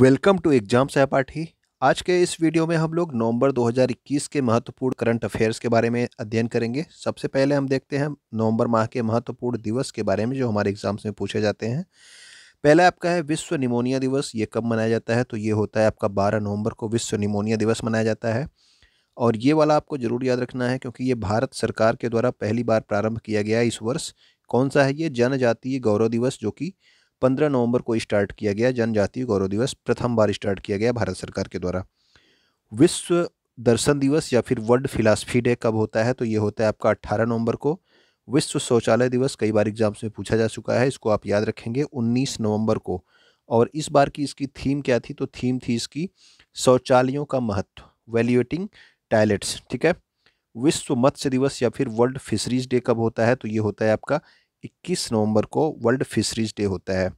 welcome to exam सहपाठी आज के इस वीडियो में हम लोग नवंबर 2021 के महत्वपूर्ण करंट अफेयर्स के बारे में अध्ययन करेंगे सबसे पहले हम देखते हैं नवंबर माह के महत्वपूर्ण दिवस के बारे में जो हमारे एग्जाम्स में पूछे जाते हैं पहला आपका है विश्व निमोनिया दिवस ये कब मनाया जाता है तो ये होता है आपका बारह नवम्बर को विश्व निमोनिया दिवस मनाया जाता है और ये वाला आपको ज़रूर याद रखना है क्योंकि ये भारत सरकार के द्वारा पहली बार प्रारंभ किया गया है इस वर्ष कौन सा है ये जनजातीय गौरव दिवस जो कि पंद्रह नवंबर को स्टार्ट किया गया जनजातीय गौरव दिवस प्रथम बार स्टार्ट किया गया भारत सरकार के द्वारा विश्व दर्शन दिवस या फिर वर्ल्ड फिलासफी डे कब होता है तो ये होता है आपका अट्ठारह नवंबर को विश्व शौचालय दिवस कई बार एग्जाम्स में पूछा जा चुका है इसको आप याद रखेंगे उन्नीस नवम्बर को और इस बार की इसकी थीम क्या थी तो थीम थी इसकी शौचालयों का महत्व वैल्यूएटिंग टॉयलेट्स ठीक है विश्व मत्स्य दिवस या फिर वर्ल्ड फिशरीज डे कब होता है तो ये होता है आपका 21 नवंबर को वर्ल्ड फिशरीज डे होता है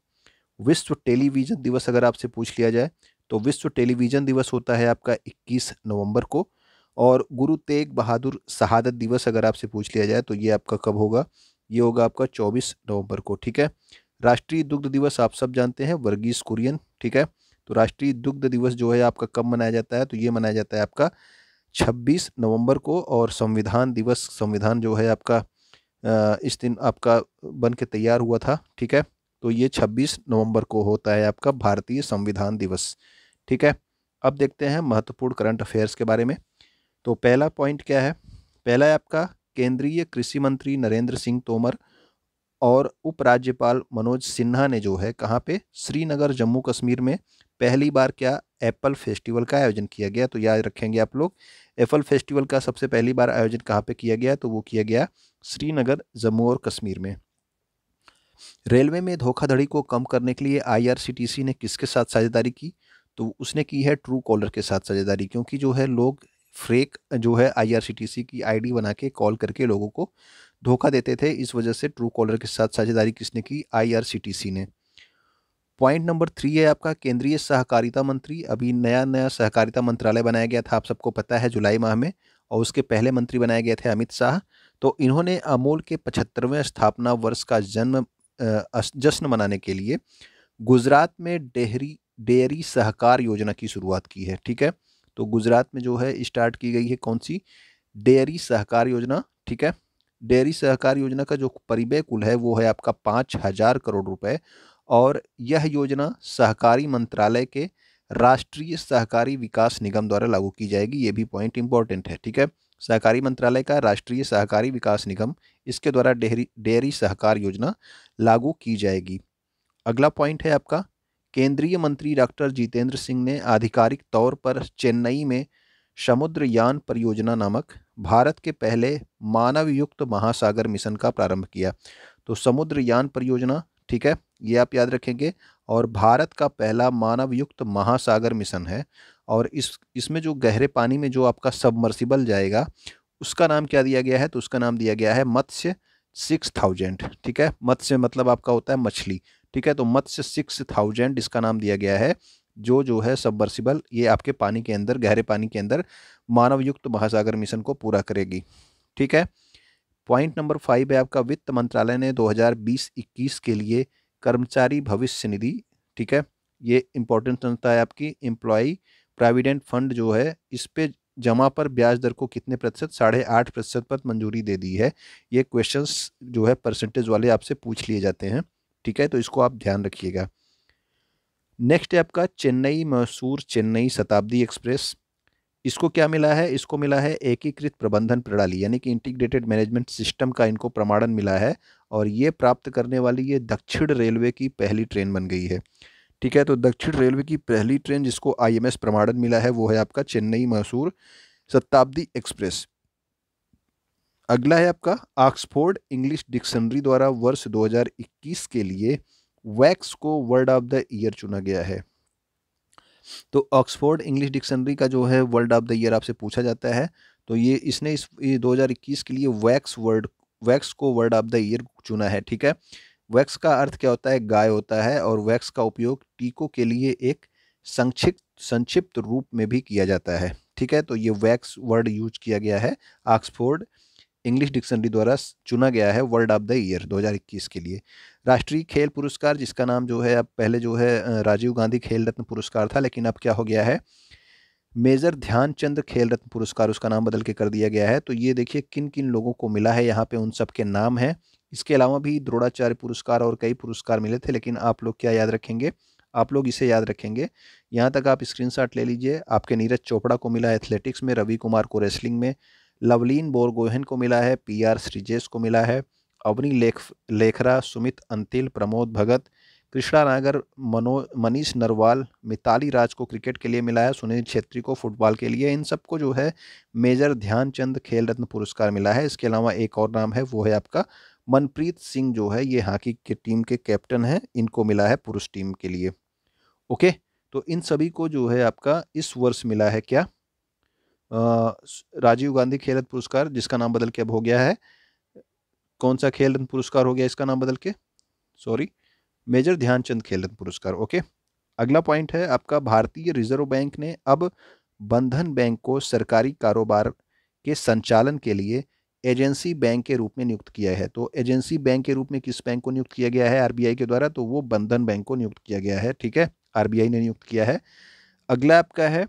विश्व टेलीविज़न दिवस अगर आपसे पूछ लिया जाए तो विश्व टेलीविज़न दिवस होता है आपका 21 नवंबर को और गुरु तेग बहादुर शहादत दिवस अगर आपसे पूछ लिया जाए तो ये आपका कब होगा ये होगा आपका 24 नवंबर को ठीक है राष्ट्रीय दुग्ध दिवस आप सब जानते हैं वर्गीज कुरियन ठीक है तो राष्ट्रीय दुग्ध दिवस जो है आपका कब मनाया जाता है तो ये मनाया जाता है आपका 26 नवंबर को और संविधान दिवस संविधान जो है आपका इस दिन आपका बन के तैयार हुआ था ठीक है तो ये 26 नवंबर को होता है आपका भारतीय संविधान दिवस ठीक है अब देखते हैं महत्वपूर्ण करंट अफेयर्स के बारे में तो पहला पॉइंट क्या है पहला है आपका केंद्रीय कृषि मंत्री नरेंद्र सिंह तोमर और उपराज्यपाल मनोज सिन्हा ने जो है कहाँ पे श्रीनगर जम्मू कश्मीर में पहली बार क्या एप्पल फेस्टिवल का आयोजन किया गया तो याद रखेंगे आप लोग एप्पल फेस्टिवल का सबसे पहली बार आयोजन कहाँ पे किया गया तो वो किया गया श्रीनगर जम्मू और कश्मीर में रेलवे में धोखाधड़ी को कम करने के लिए आई ने किसके साथ साझेदारी की तो उसने की है ट्रू कॉलर के साथ साझेदारी क्योंकि जो है लोग फ्रेक जो है आई की आई बना के कॉल करके लोगों को धोखा देते थे इस वजह से ट्रू कॉलर के साथ साझेदारी किसने की आईआरसीटीसी ने पॉइंट नंबर थ्री है आपका केंद्रीय सहकारिता मंत्री अभी नया नया सहकारिता मंत्रालय बनाया गया था आप सबको पता है जुलाई माह में और उसके पहले मंत्री बनाए गए थे अमित शाह तो इन्होंने अमूल के पचहत्तरवें स्थापना वर्ष का जन्म जश्न मनाने के लिए गुजरात में डेहरी डेयरी सहकार योजना की शुरुआत की है ठीक है तो गुजरात में जो है स्टार्ट की गई है कौन सी डेयरी सहकार योजना ठीक है डेयरी सहकार योजना का जो परिवय कुल है वो है आपका पाँच हजार करोड़ रुपए और यह योजना सहकारी मंत्रालय के राष्ट्रीय सहकारी विकास निगम द्वारा लागू की जाएगी ये भी पॉइंट इंपॉर्टेंट है ठीक है सहकारी मंत्रालय का राष्ट्रीय सहकारी विकास निगम इसके द्वारा डेयरी डेयरी सहकार योजना लागू की जाएगी अगला पॉइंट है आपका केंद्रीय मंत्री डॉक्टर जितेंद्र सिंह ने आधिकारिक तौर पर चेन्नई में समुद्रयान परियोजना नामक भारत के पहले मानव युक्त महासागर मिशन का प्रारंभ किया तो समुद्रयान परियोजना ठीक है ये आप याद रखेंगे और भारत का पहला मानव युक्त महासागर मिशन है और इस इसमें जो गहरे पानी में जो आपका सबमर्सिबल जाएगा उसका नाम क्या दिया गया है तो उसका नाम दिया गया है मत्स्य सिक्स थाउजेंड ठीक है मत्स्य मतलब आपका होता है मछली ठीक है तो मत्स्य सिक्स थाउजेंड इसका नाम दिया गया है जो जो है सबवर्सिबल ये आपके पानी के अंदर गहरे पानी के अंदर मानव युक्त महासागर मिशन को पूरा करेगी ठीक है पॉइंट नंबर फाइव है आपका वित्त मंत्रालय ने 2020-21 के लिए कर्मचारी भविष्य निधि ठीक है ये इंपॉर्टेंट संस्था है आपकी इम्प्लॉई प्राविडेंट फंड जो है इस पर जमा पर ब्याज दर को कितने प्रतिशत साढ़े आठ प्रतिशत पर मंजूरी दे दी है ये क्वेश्चंस जो है परसेंटेज वाले आपसे पूछ लिए जाते हैं ठीक है तो इसको आप ध्यान रखिएगा नेक्स्ट है आपका चेन्नई मैसूर चेन्नई शताब्दी एक्सप्रेस इसको क्या मिला है इसको मिला है एकीकृत प्रबंधन प्रणाली यानी कि इंटीग्रेटेड मैनेजमेंट सिस्टम का इनको प्रमाणन मिला है और ये प्राप्त करने वाली ये दक्षिण रेलवे की पहली ट्रेन बन गई है ठीक है तो दक्षिण रेलवे की पहली ट्रेन जिसको आईएमएस प्रमाणन मिला है वो है आपका चेन्नई मैसूर शताब्दी एक्सप्रेस अगला है आपका ऑक्सफोर्ड इंग्लिश डिक्शनरी द्वारा वर्ष 2021 के लिए वैक्स को वर्ड ऑफ द ईयर चुना गया है तो ऑक्सफोर्ड इंग्लिश डिक्शनरी का जो है वर्ड ऑफ द ईयर आपसे पूछा जाता है तो ये इसने इस ये 2021 के लिए वैक्स वर्ड वैक्स को वर्ड ऑफ द ईयर चुना है ठीक है वैक्स का अर्थ क्या होता है गाय होता है और वैक्स का उपयोग टीकों के लिए एक संक्षिप्त संक्षिप्त रूप में भी किया जाता है ठीक है तो ये वैक्स वर्ड यूज किया गया है ऑक्सफोर्ड इंग्लिश डिक्शनरी द्वारा चुना गया है वर्ल्ड ऑफ द ईयर 2021 के लिए राष्ट्रीय खेल पुरस्कार जिसका नाम जो है अब पहले जो है राजीव गांधी खेल रत्न पुरस्कार था लेकिन अब क्या हो गया है मेजर ध्यानचंद खेल रत्न पुरस्कार उसका नाम बदल के कर दिया गया है तो ये देखिए किन किन लोगों को मिला है यहाँ पे उन सब के नाम हैं इसके अलावा भी द्रोणाचार्य पुरस्कार और कई पुरस्कार मिले थे लेकिन आप लोग क्या याद रखेंगे आप लोग इसे याद रखेंगे यहाँ तक आप स्क्रीनशॉट ले लीजिए आपके नीरज चोपड़ा को मिला एथलेटिक्स में रवि कुमार को रेसलिंग में लवलीन बोरगोहन को मिला है पी आर श्रीजेश को मिला है अवनी लेख लेखरा सुमित अंतिल प्रमोद भगत कृष्णा नागर मनो मनीष नरवाल मिताली राज को क्रिकेट के लिए मिला है सुनील छेत्री को फुटबॉल के लिए इन सबको जो है मेजर ध्यानचंद खेल रत्न पुरस्कार मिला है इसके अलावा एक और नाम है वो है आपका मनप्रीत सिंह जो है ये हॉकी के टीम के कैप्टन हैं इनको मिला है पुरुष टीम के लिए ओके तो इन सभी को जो है आपका इस वर्ष मिला है क्या राजीव गांधी खेल रत्न पुरस्कार जिसका नाम बदल के अब हो गया है कौन सा खेल रत्न पुरस्कार हो गया इसका नाम बदल के सॉरी मेजर ध्यानचंद खेल रत्न पुरस्कार ओके अगला पॉइंट है आपका भारतीय रिजर्व बैंक ने अब बंधन बैंक को सरकारी कारोबार के संचालन के लिए एजेंसी बैंक के रूप में नियुक्त किया है तो एजेंसी बैंक के रूप में किस बैंक को नियुक्त किया गया है आरबीआई के द्वारा तो वो बंधन बैंक को नियुक्त किया गया है ठीक है आरबीआई ने नियुक्त किया है अगला आपका है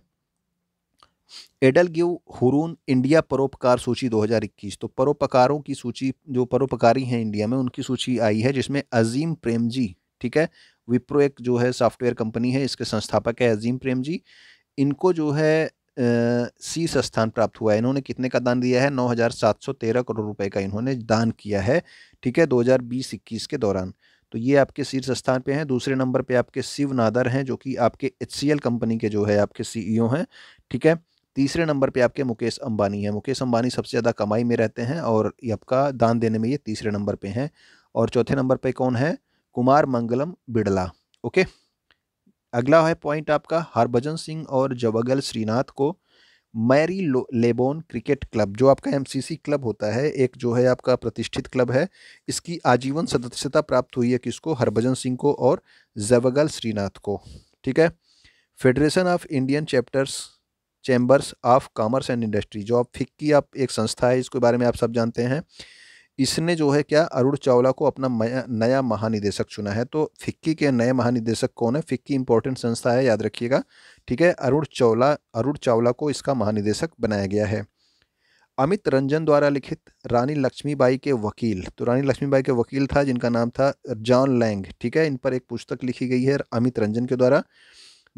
एडल गिव हुरून इंडिया परोपकार सूची 2021 तो परोपकारों की सूची जो परोपकारी हैं इंडिया में उनकी सूची आई है जिसमें अजीम प्रेम जी ठीक है विप्रो एक जो है सॉफ्टवेयर कंपनी है इसके संस्थापक है अजीम प्रेम जी इनको जो है शीर्ष स्थान प्राप्त हुआ है इन्होंने कितने का दान दिया है नौ करोड़ रुपए का इन्होंने दान किया है ठीक है दो हज़ार के दौरान तो ये आपके शीर्ष स्थान पे हैं दूसरे नंबर पे आपके शिव नादर हैं जो कि आपके एच कंपनी के जो है आपके सीईओ हैं ठीक है तीसरे नंबर पे आपके मुकेश अंबानी है मुकेश अंबानी सबसे ज़्यादा कमाई में रहते हैं और ये आपका दान देने में ये तीसरे नंबर पे हैं और चौथे नंबर पे कौन है कुमार मंगलम बिड़ला ओके अगला है पॉइंट आपका हरभजन सिंह और जवागल श्रीनाथ को मैरी लेबोन क्रिकेट क्लब जो आपका एमसीसी क्लब होता है एक जो है आपका प्रतिष्ठित क्लब है इसकी आजीवन सदस्यता प्राप्त हुई है किसको हरभजन सिंह को और जवागल श्रीनाथ को ठीक है federation of Indian chapters chambers of commerce and industry जो आप फिक्की आप एक संस्था है इसके बारे में आप सब जानते हैं इसने जो है क्या अरुण चावला को अपना नया महानिदेशक चुना है तो फिक्की के नए महानिदेशक कौन है फिक्की इंपॉर्टेंट संस्था है याद रखिएगा ठीक है अरुण चावला अरुण चावला को इसका महानिदेशक बनाया गया है अमित रंजन द्वारा लिखित रानी लक्ष्मीबाई के वकील तो रानी लक्ष्मीबाई के वकील था जिनका नाम था जॉन लैंग ठीक है इन पर एक पुस्तक लिखी गई है अमित रंजन के द्वारा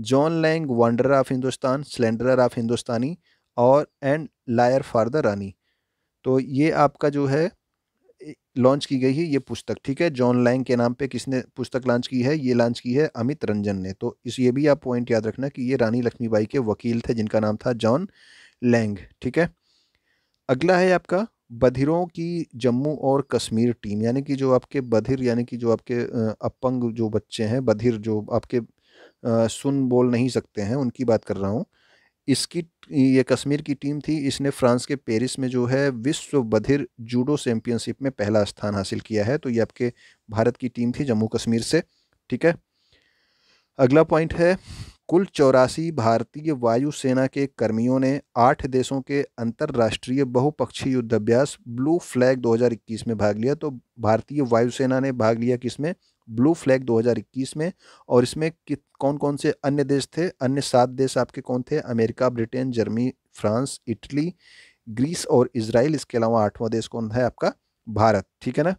John Lang wonder of Hindustan slander of Hindustani और and lawyer for the Rani तो ये आपका जो है लॉन्च की गई है ये पुस्तक ठीक है जॉन लैंग के नाम पे किसने पुस्तक लॉन्च की है ये लॉन्च की है अमित रंजन ने तो इस ये भी आप पॉइंट याद रखना कि ये रानी लक्ष्मीबाई के वकील थे जिनका नाम था जॉन लैंग ठीक है अगला है आपका बधिरों की जम्मू और कश्मीर टीम यानी कि जो आपके बधिर यानी कि जो आपके अपंग जो बच्चे हैं बधिर जो आपके सुन बोल नहीं सकते हैं उनकी बात कर रहा हूँ इसकी ये कश्मीर की टीम थी इसने फ्रांस के पेरिस में जो है विश्व बधिर जूडो चैम्पियनशिप में पहला स्थान हासिल किया है तो ये आपके भारत की टीम थी जम्मू कश्मीर से ठीक है अगला पॉइंट है कुल चौरासी भारतीय वायुसेना के कर्मियों ने आठ देशों के अंतर्राष्ट्रीय बहुपक्षीय युद्धाभ्यास ब्लू फ्लैग 2021 में भाग लिया तो भारतीय वायुसेना ने भाग लिया किसमें ब्लू फ्लैग 2021 में और इसमें कौन कौन से अन्य देश थे अन्य सात देश आपके कौन थे America Britain Germany France Italy Greece और इसराइल इसके अलावा आठवां देश कौन है आपका भारत ठीक है ना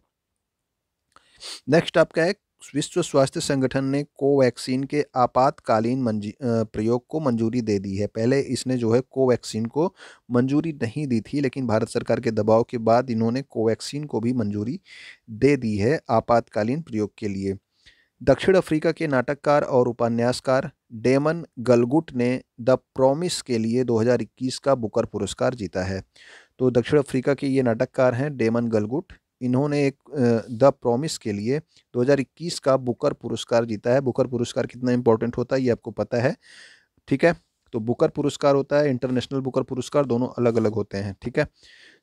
नेक्स्ट आपका है विश्व स्वास्थ्य संगठन ने कोवैक्सीन के आपातकालीन प्रयोग को मंजूरी दे दी है पहले इसने जो है कोवैक्सीन को मंजूरी नहीं दी थी लेकिन भारत सरकार के दबाव के बाद इन्होंने कोवैक्सीन को भी मंजूरी दे दी है आपातकालीन प्रयोग के लिए दक्षिण अफ्रीका के नाटककार और उपन्यासकार डेमन गलगुट ने द प्रोमिस के लिए दो का बुकर पुरस्कार जीता है तो दक्षिण अफ्रीका के ये नाटककार हैं डेमन गलगुट इन्होंने एक द प्रॉमिस के लिए 2021 का बुकर पुरस्कार जीता है बुकर पुरस्कार कितना इंपॉर्टेंट होता है ये आपको पता है ठीक है तो बुकर पुरस्कार होता है इंटरनेशनल बुकर पुरस्कार दोनों अलग अलग होते हैं ठीक है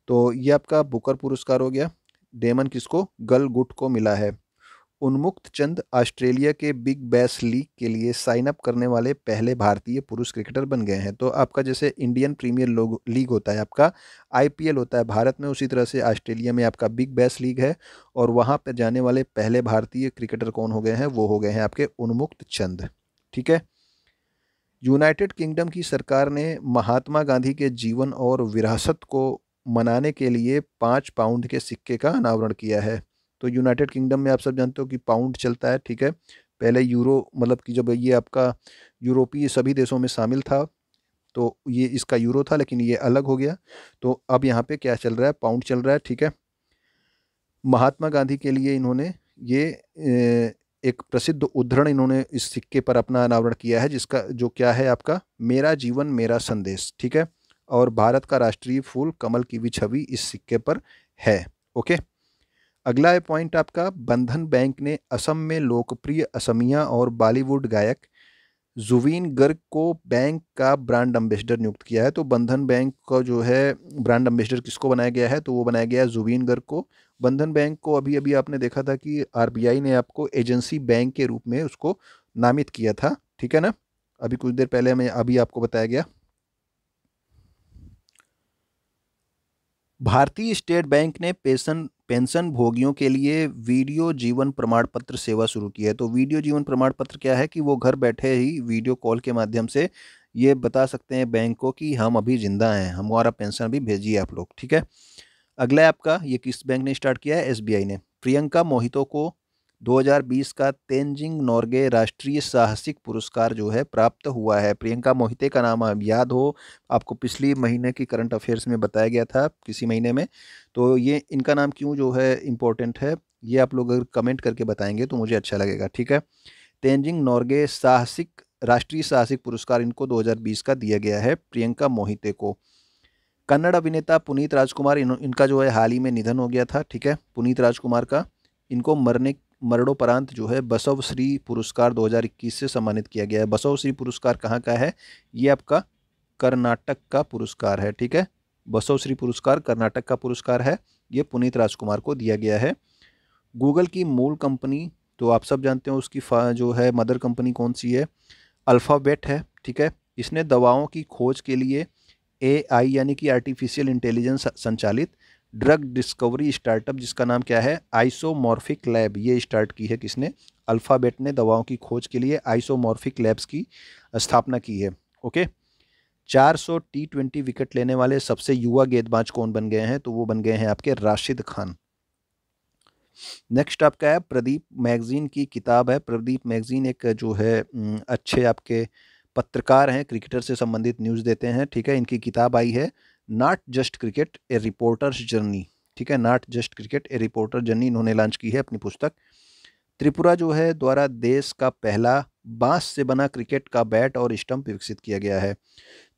तो ये आपका बुकर पुरस्कार हो गया डेमन किसको गल गुट को मिला है उन्मुक्त चंद ऑस्ट्रेलिया के बिग बैस लीग के लिए साइन अप करने वाले पहले भारतीय पुरुष क्रिकेटर बन गए हैं तो आपका जैसे इंडियन प्रीमियर लीग होता है आपका आईपीएल होता है भारत में उसी तरह से ऑस्ट्रेलिया में आपका बिग बैस लीग है और वहाँ पर जाने वाले पहले भारतीय क्रिकेटर कौन हो गए हैं वो हो गए हैं आपके उन्मुक्त चंद ठीक है यूनाइटेड किंगडम की सरकार ने महात्मा गांधी के जीवन और विरासत को मनाने के लिए पाँच पाउंड के सिक्के का अनावरण किया है तो यूनाइटेड किंगडम में आप सब जानते हो कि पाउंड चलता है ठीक है पहले यूरो मतलब कि जब ये आपका यूरोपीय सभी देशों में शामिल था तो ये इसका यूरो था लेकिन ये अलग हो गया तो अब यहाँ पे क्या चल रहा है पाउंड चल रहा है ठीक है महात्मा गांधी के लिए इन्होंने ये एक प्रसिद्ध उद्धरण इन्होंने इस सिक्के पर अपना अनावरण किया है जिसका जो क्या है आपका मेरा जीवन मेरा संदेश ठीक है और भारत का राष्ट्रीय फूल कमल की भी छवि इस सिक्के पर है ओके अगला है पॉइंट आपका बंधन बैंक ने असम में लोकप्रिय असमिया और बॉलीवुड गायक जुवीन गर्ग को बैंक का ब्रांड एम्बेसडर नियुक्त किया है तो बंधन बैंक का जो है ब्रांड एम्बेसडर किसको बनाया गया है तो वो बनाया गया है जुवीन गर्ग को बंधन बैंक को अभी अभी आपने देखा था कि आरबीआई ने आपको एजेंसी बैंक के रूप में उसको नामित किया था ठीक है ना अभी कुछ देर पहले मैं अभी आपको बताया गया भारतीय स्टेट बैंक ने पेंशन पेंशन भोगियों के लिए वीडियो जीवन प्रमाण पत्र सेवा शुरू की है तो वीडियो जीवन प्रमाण पत्र क्या है कि वो घर बैठे ही वीडियो कॉल के माध्यम से ये बता सकते हैं बैंक को कि हम अभी ज़िंदा हैं हमारा पेंशन अभी भेजिए आप लोग ठीक है अगला आपका ये किस बैंक ने स्टार्ट किया है एस ने प्रियंका मोहितो को 2020 का तेंजिंग नॉर्गे राष्ट्रीय साहसिक पुरस्कार जो है प्राप्त हुआ है प्रियंका मोहिते का नाम अब याद हो आपको पिछली महीने की करंट अफेयर्स में बताया गया था किसी महीने में तो ये इनका नाम क्यों जो है इम्पोर्टेंट है ये आप लोग अगर कमेंट करके बताएंगे तो मुझे अच्छा लगेगा ठीक है तेंजिंग नॉर्गे साहसिक राष्ट्रीय साहसिक पुरस्कार इनको 2020 का दिया गया है प्रियंका मोहिते को कन्नड़ अभिनेता पुनीत राजकुमार इन, इनका जो है हाल ही में निधन हो गया था ठीक है पुनीत राजकुमार का इनको मरने मरणोपरांत जो है बसव श्री पुरस्कार 2021 से सम्मानित किया गया है बसव श्री पुरस्कार कहाँ का है ये आपका कर्नाटक का पुरस्कार है ठीक है बसव श्री पुरस्कार कर्नाटक का पुरस्कार है ये पुनीत राजकुमार को दिया गया है गूगल की मूल कंपनी तो आप सब जानते हो उसकी जो है मदर कंपनी कौन सी है अल्फ़ाबेट है ठीक है इसने दवाओं की खोज के लिए ए आई यानी कि आर्टिफिशियल इंटेलिजेंस संचालित ड्रग डिस्कवरी स्टार्टअप जिसका नाम क्या है आइसोमॉर्फिक लैब ये स्टार्ट की है किसने अल्फ़ाबेट ने दवाओं की खोज के लिए आइसोमॉर्फिक लैब्स की स्थापना की है ओके 400 टी ट्वेंटी विकेट लेने वाले सबसे युवा गेंदबाज कौन बन गए हैं तो वो बन गए हैं आपके राशिद खान नेक्स्ट आपका है प्रदीप मैगज़ीन की किताब है प्रदीप मैगज़ीन एक जो है अच्छे आपके पत्रकार हैं क्रिकेटर से संबंधित न्यूज़ देते हैं ठीक है इनकी किताब आई है not just cricket a reporter's journey ठीक है not just cricket a reporter journey इन्होंने लॉन्च की है अपनी पुस्तक त्रिपुरा जो है द्वारा देश का पहला बांस से बना क्रिकेट का बैट और स्टंप विकसित किया गया है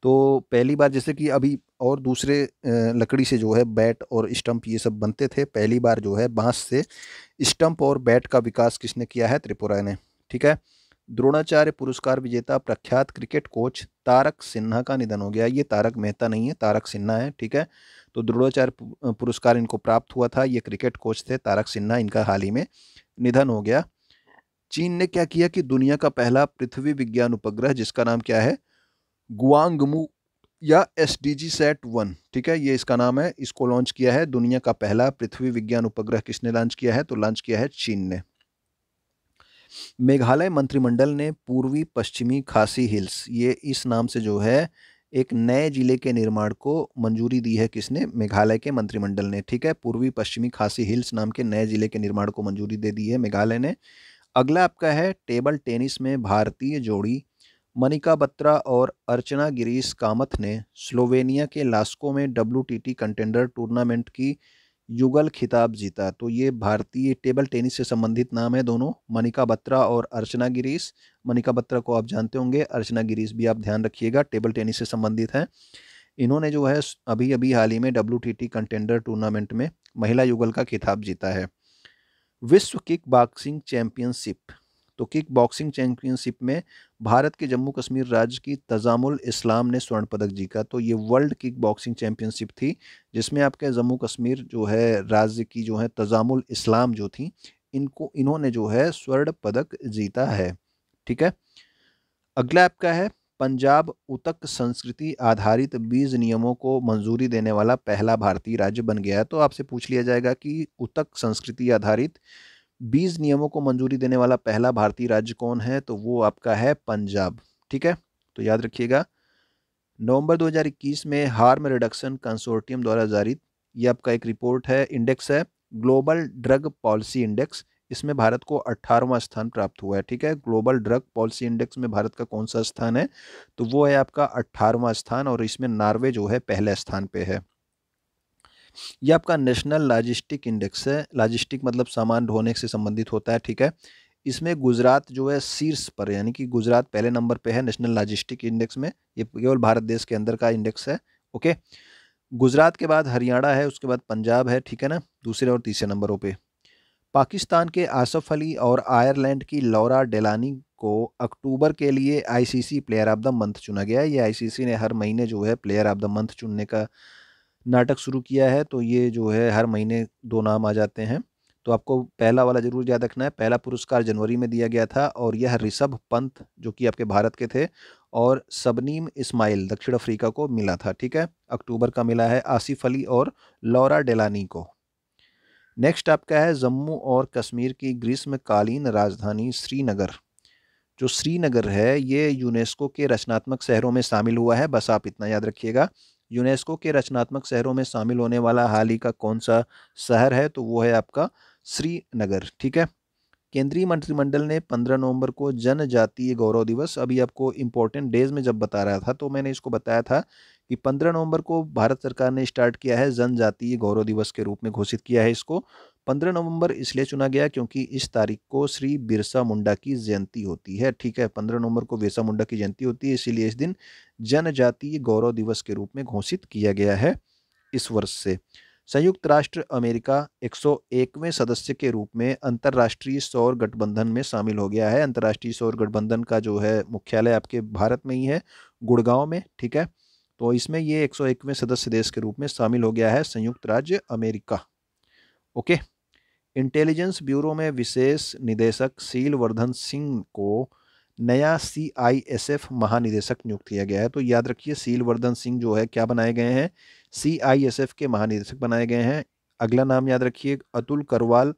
तो पहली बार जैसे कि अभी और दूसरे लकड़ी से जो है बैट और स्टंप ये सब बनते थे पहली बार जो है बांस से स्टंप और बैट का विकास किसने किया है त्रिपुरा ने ठीक है द्रोणाचार्य पुरस्कार विजेता प्रख्यात क्रिकेट कोच तारक सिन्हा का निधन हो गया ये तारक मेहता नहीं है तारक सिन्हा है ठीक है तो द्रोणाचार्य पुरस्कार इनको प्राप्त हुआ था ये क्रिकेट कोच थे तारक सिन्हा इनका हाल ही में निधन हो गया चीन ने क्या किया कि दुनिया का पहला पृथ्वी विज्ञान उपग्रह जिसका नाम क्या है गुआंगमू या S D G sat one ठीक है ये इसका नाम है इसको लॉन्च किया है दुनिया का पहला पृथ्वी विज्ञान उपग्रह किसने लॉन्च किया है तो लॉन्च किया है चीन ने मेघालय मंत्रिमंडल ने पूर्वी पश्चिमी खासी हिल्स ये इस नाम से जो है एक नए जिले के निर्माण को मंजूरी दी है किसने मेघालय के मंत्रिमंडल ने ठीक है पूर्वी पश्चिमी खासी हिल्स नाम के नए जिले के निर्माण को मंजूरी दे दी है मेघालय ने अगला आपका है टेबल टेनिस में भारतीय जोड़ी मनिका बत्रा और अर्चना गिरीश कामथ ने स्लोवेनिया के लास्को में डब्ल्यू कंटेंडर टूर्नामेंट की युगल खिताब जीता तो ये भारतीय टेबल टेनिस से संबंधित नाम है दोनों मनिका बत्रा और अर्चना गिरीश मनिका बत्रा को आप जानते होंगे अर्चना गिरीश भी आप ध्यान रखिएगा टेबल टेनिस से संबंधित हैं इन्होंने जो है अभी अभी हाल ही में डब्ल्यू कंटेंडर टूर्नामेंट में महिला युगल का खिताब जीता है विश्व किक बॉक्सिंग चैम्पियनशिप तो किक बॉक्सिंग चैंपियनशिप में भारत के जम्मू कश्मीर राज्य की तजामुल इस्लाम ने स्वर्ण पदक जीता तो ये वर्ल्ड किक बॉक्सिंग चैम्पियनशिप थी जिसमें आपके जम्मू कश्मीर जो है राज्य की जो है तजामुल इस्लाम जो थी इनको इन्होंने जो है स्वर्ण पदक जीता है ठीक है अगला आपका है पंजाब उतक संस्कृति आधारित बीज नियमों को मंजूरी देने वाला पहला भारतीय राज्य बन गया है तो आपसे पूछ लिया जाएगा कि उतक संस्कृति आधारित बीज नियमों को मंजूरी देने वाला पहला भारतीय राज्य कौन है तो वो आपका है पंजाब ठीक है तो याद रखिएगा नवंबर 2021 में हार्म रिडक्शन कंसोर्टियम द्वारा जारी ये आपका एक रिपोर्ट है इंडेक्स है ग्लोबल ड्रग पॉलिसी इंडेक्स इसमें भारत को अट्ठारहवां स्थान प्राप्त हुआ है ठीक है ग्लोबल ड्रग पॉलिसी इंडेक्स में भारत का कौन सा स्थान है तो वो है आपका अट्ठारहवां स्थान और इसमें नॉर्वे जो है पहले स्थान पे है ये आपका नेशनल लॉजिस्टिक इंडेक्स है लॉजिस्टिक मतलब सामान ढोने से संबंधित होता है ठीक है इसमें गुजरात जो है शीर्ष पर यानी कि गुजरात पहले नंबर पे है नेशनल लॉजिस्टिक इंडेक्स में ये केवल भारत देश के अंदर का इंडेक्स है ओके गुजरात के बाद हरियाणा है उसके बाद पंजाब है ठीक है ना दूसरे और तीसरे नंबरों पे पाकिस्तान के आसफ अली और आयरलैंड की लौरा डेलानी को अक्टूबर के लिए ICC player of the month चुना गया है ये आईसीसी ने हर महीने जो है प्लेयर ऑफ द मंथ चुनने का नाटक शुरू किया है तो ये जो है हर महीने दो नाम आ जाते हैं तो आपको पहला वाला जरूर याद रखना है पहला पुरस्कार जनवरी में दिया गया था और यह ऋषभ पंत जो कि आपके भारत के थे और सबनीम इस्माइल दक्षिण अफ्रीका को मिला था ठीक है अक्टूबर का मिला है आसिफ अली और लौरा डेलानी को नेक्स्ट आपका है जम्मू और कश्मीर की ग्रीष्मकालीन राजधानी श्रीनगर जो श्रीनगर है ये यूनेस्को के रचनात्मक शहरों में शामिल हुआ है बस आप इतना याद रखिएगा यूनेस्को के रचनात्मक शहरों में शामिल होने वाला हाल ही का कौन सा शहर है तो वो है आपका श्रीनगर ठीक है केंद्रीय मंत्रिमंडल ने 15 नवंबर को जनजातीय गौरव दिवस अभी आपको इम्पोर्टेंट डेज में जब बता रहा था तो मैंने इसको बताया था कि 15 नवंबर को भारत सरकार ने स्टार्ट किया है जनजातीय गौरव दिवस के रूप में घोषित किया है इसको पंद्रह नवंबर इसलिए चुना गया क्योंकि इस तारीख को श्री बिरसा मुंडा की जयंती होती है ठीक है पंद्रह नवंबर को बिरसा मुंडा की जयंती होती है इसीलिए इस दिन जनजातीय गौरव दिवस के रूप में घोषित किया गया है इस वर्ष से संयुक्त राष्ट्र अमेरिका 101वें सदस्य के रूप में अंतर्राष्ट्रीय सौर गठबंधन में शामिल हो गया है अंतर्राष्ट्रीय सौर गठबंधन का जो है मुख्यालय आपके भारत में ही है गुड़गांव में ठीक है तो इसमें ये 101वें सदस्य देश के रूप में शामिल हो गया है संयुक्त राज्य अमेरिका ओके इंटेलिजेंस ब्यूरो में विशेष निदेशक सील वर्धन सिंह को नया सीआईएसएफ महानिदेशक नियुक्त किया गया है तो याद रखिए सीलवर्धन सिंह जो है क्या बनाए गए हैं सीआईएसएफ के महानिदेशक बनाए गए हैं अगला नाम याद रखिए अतुल करवाल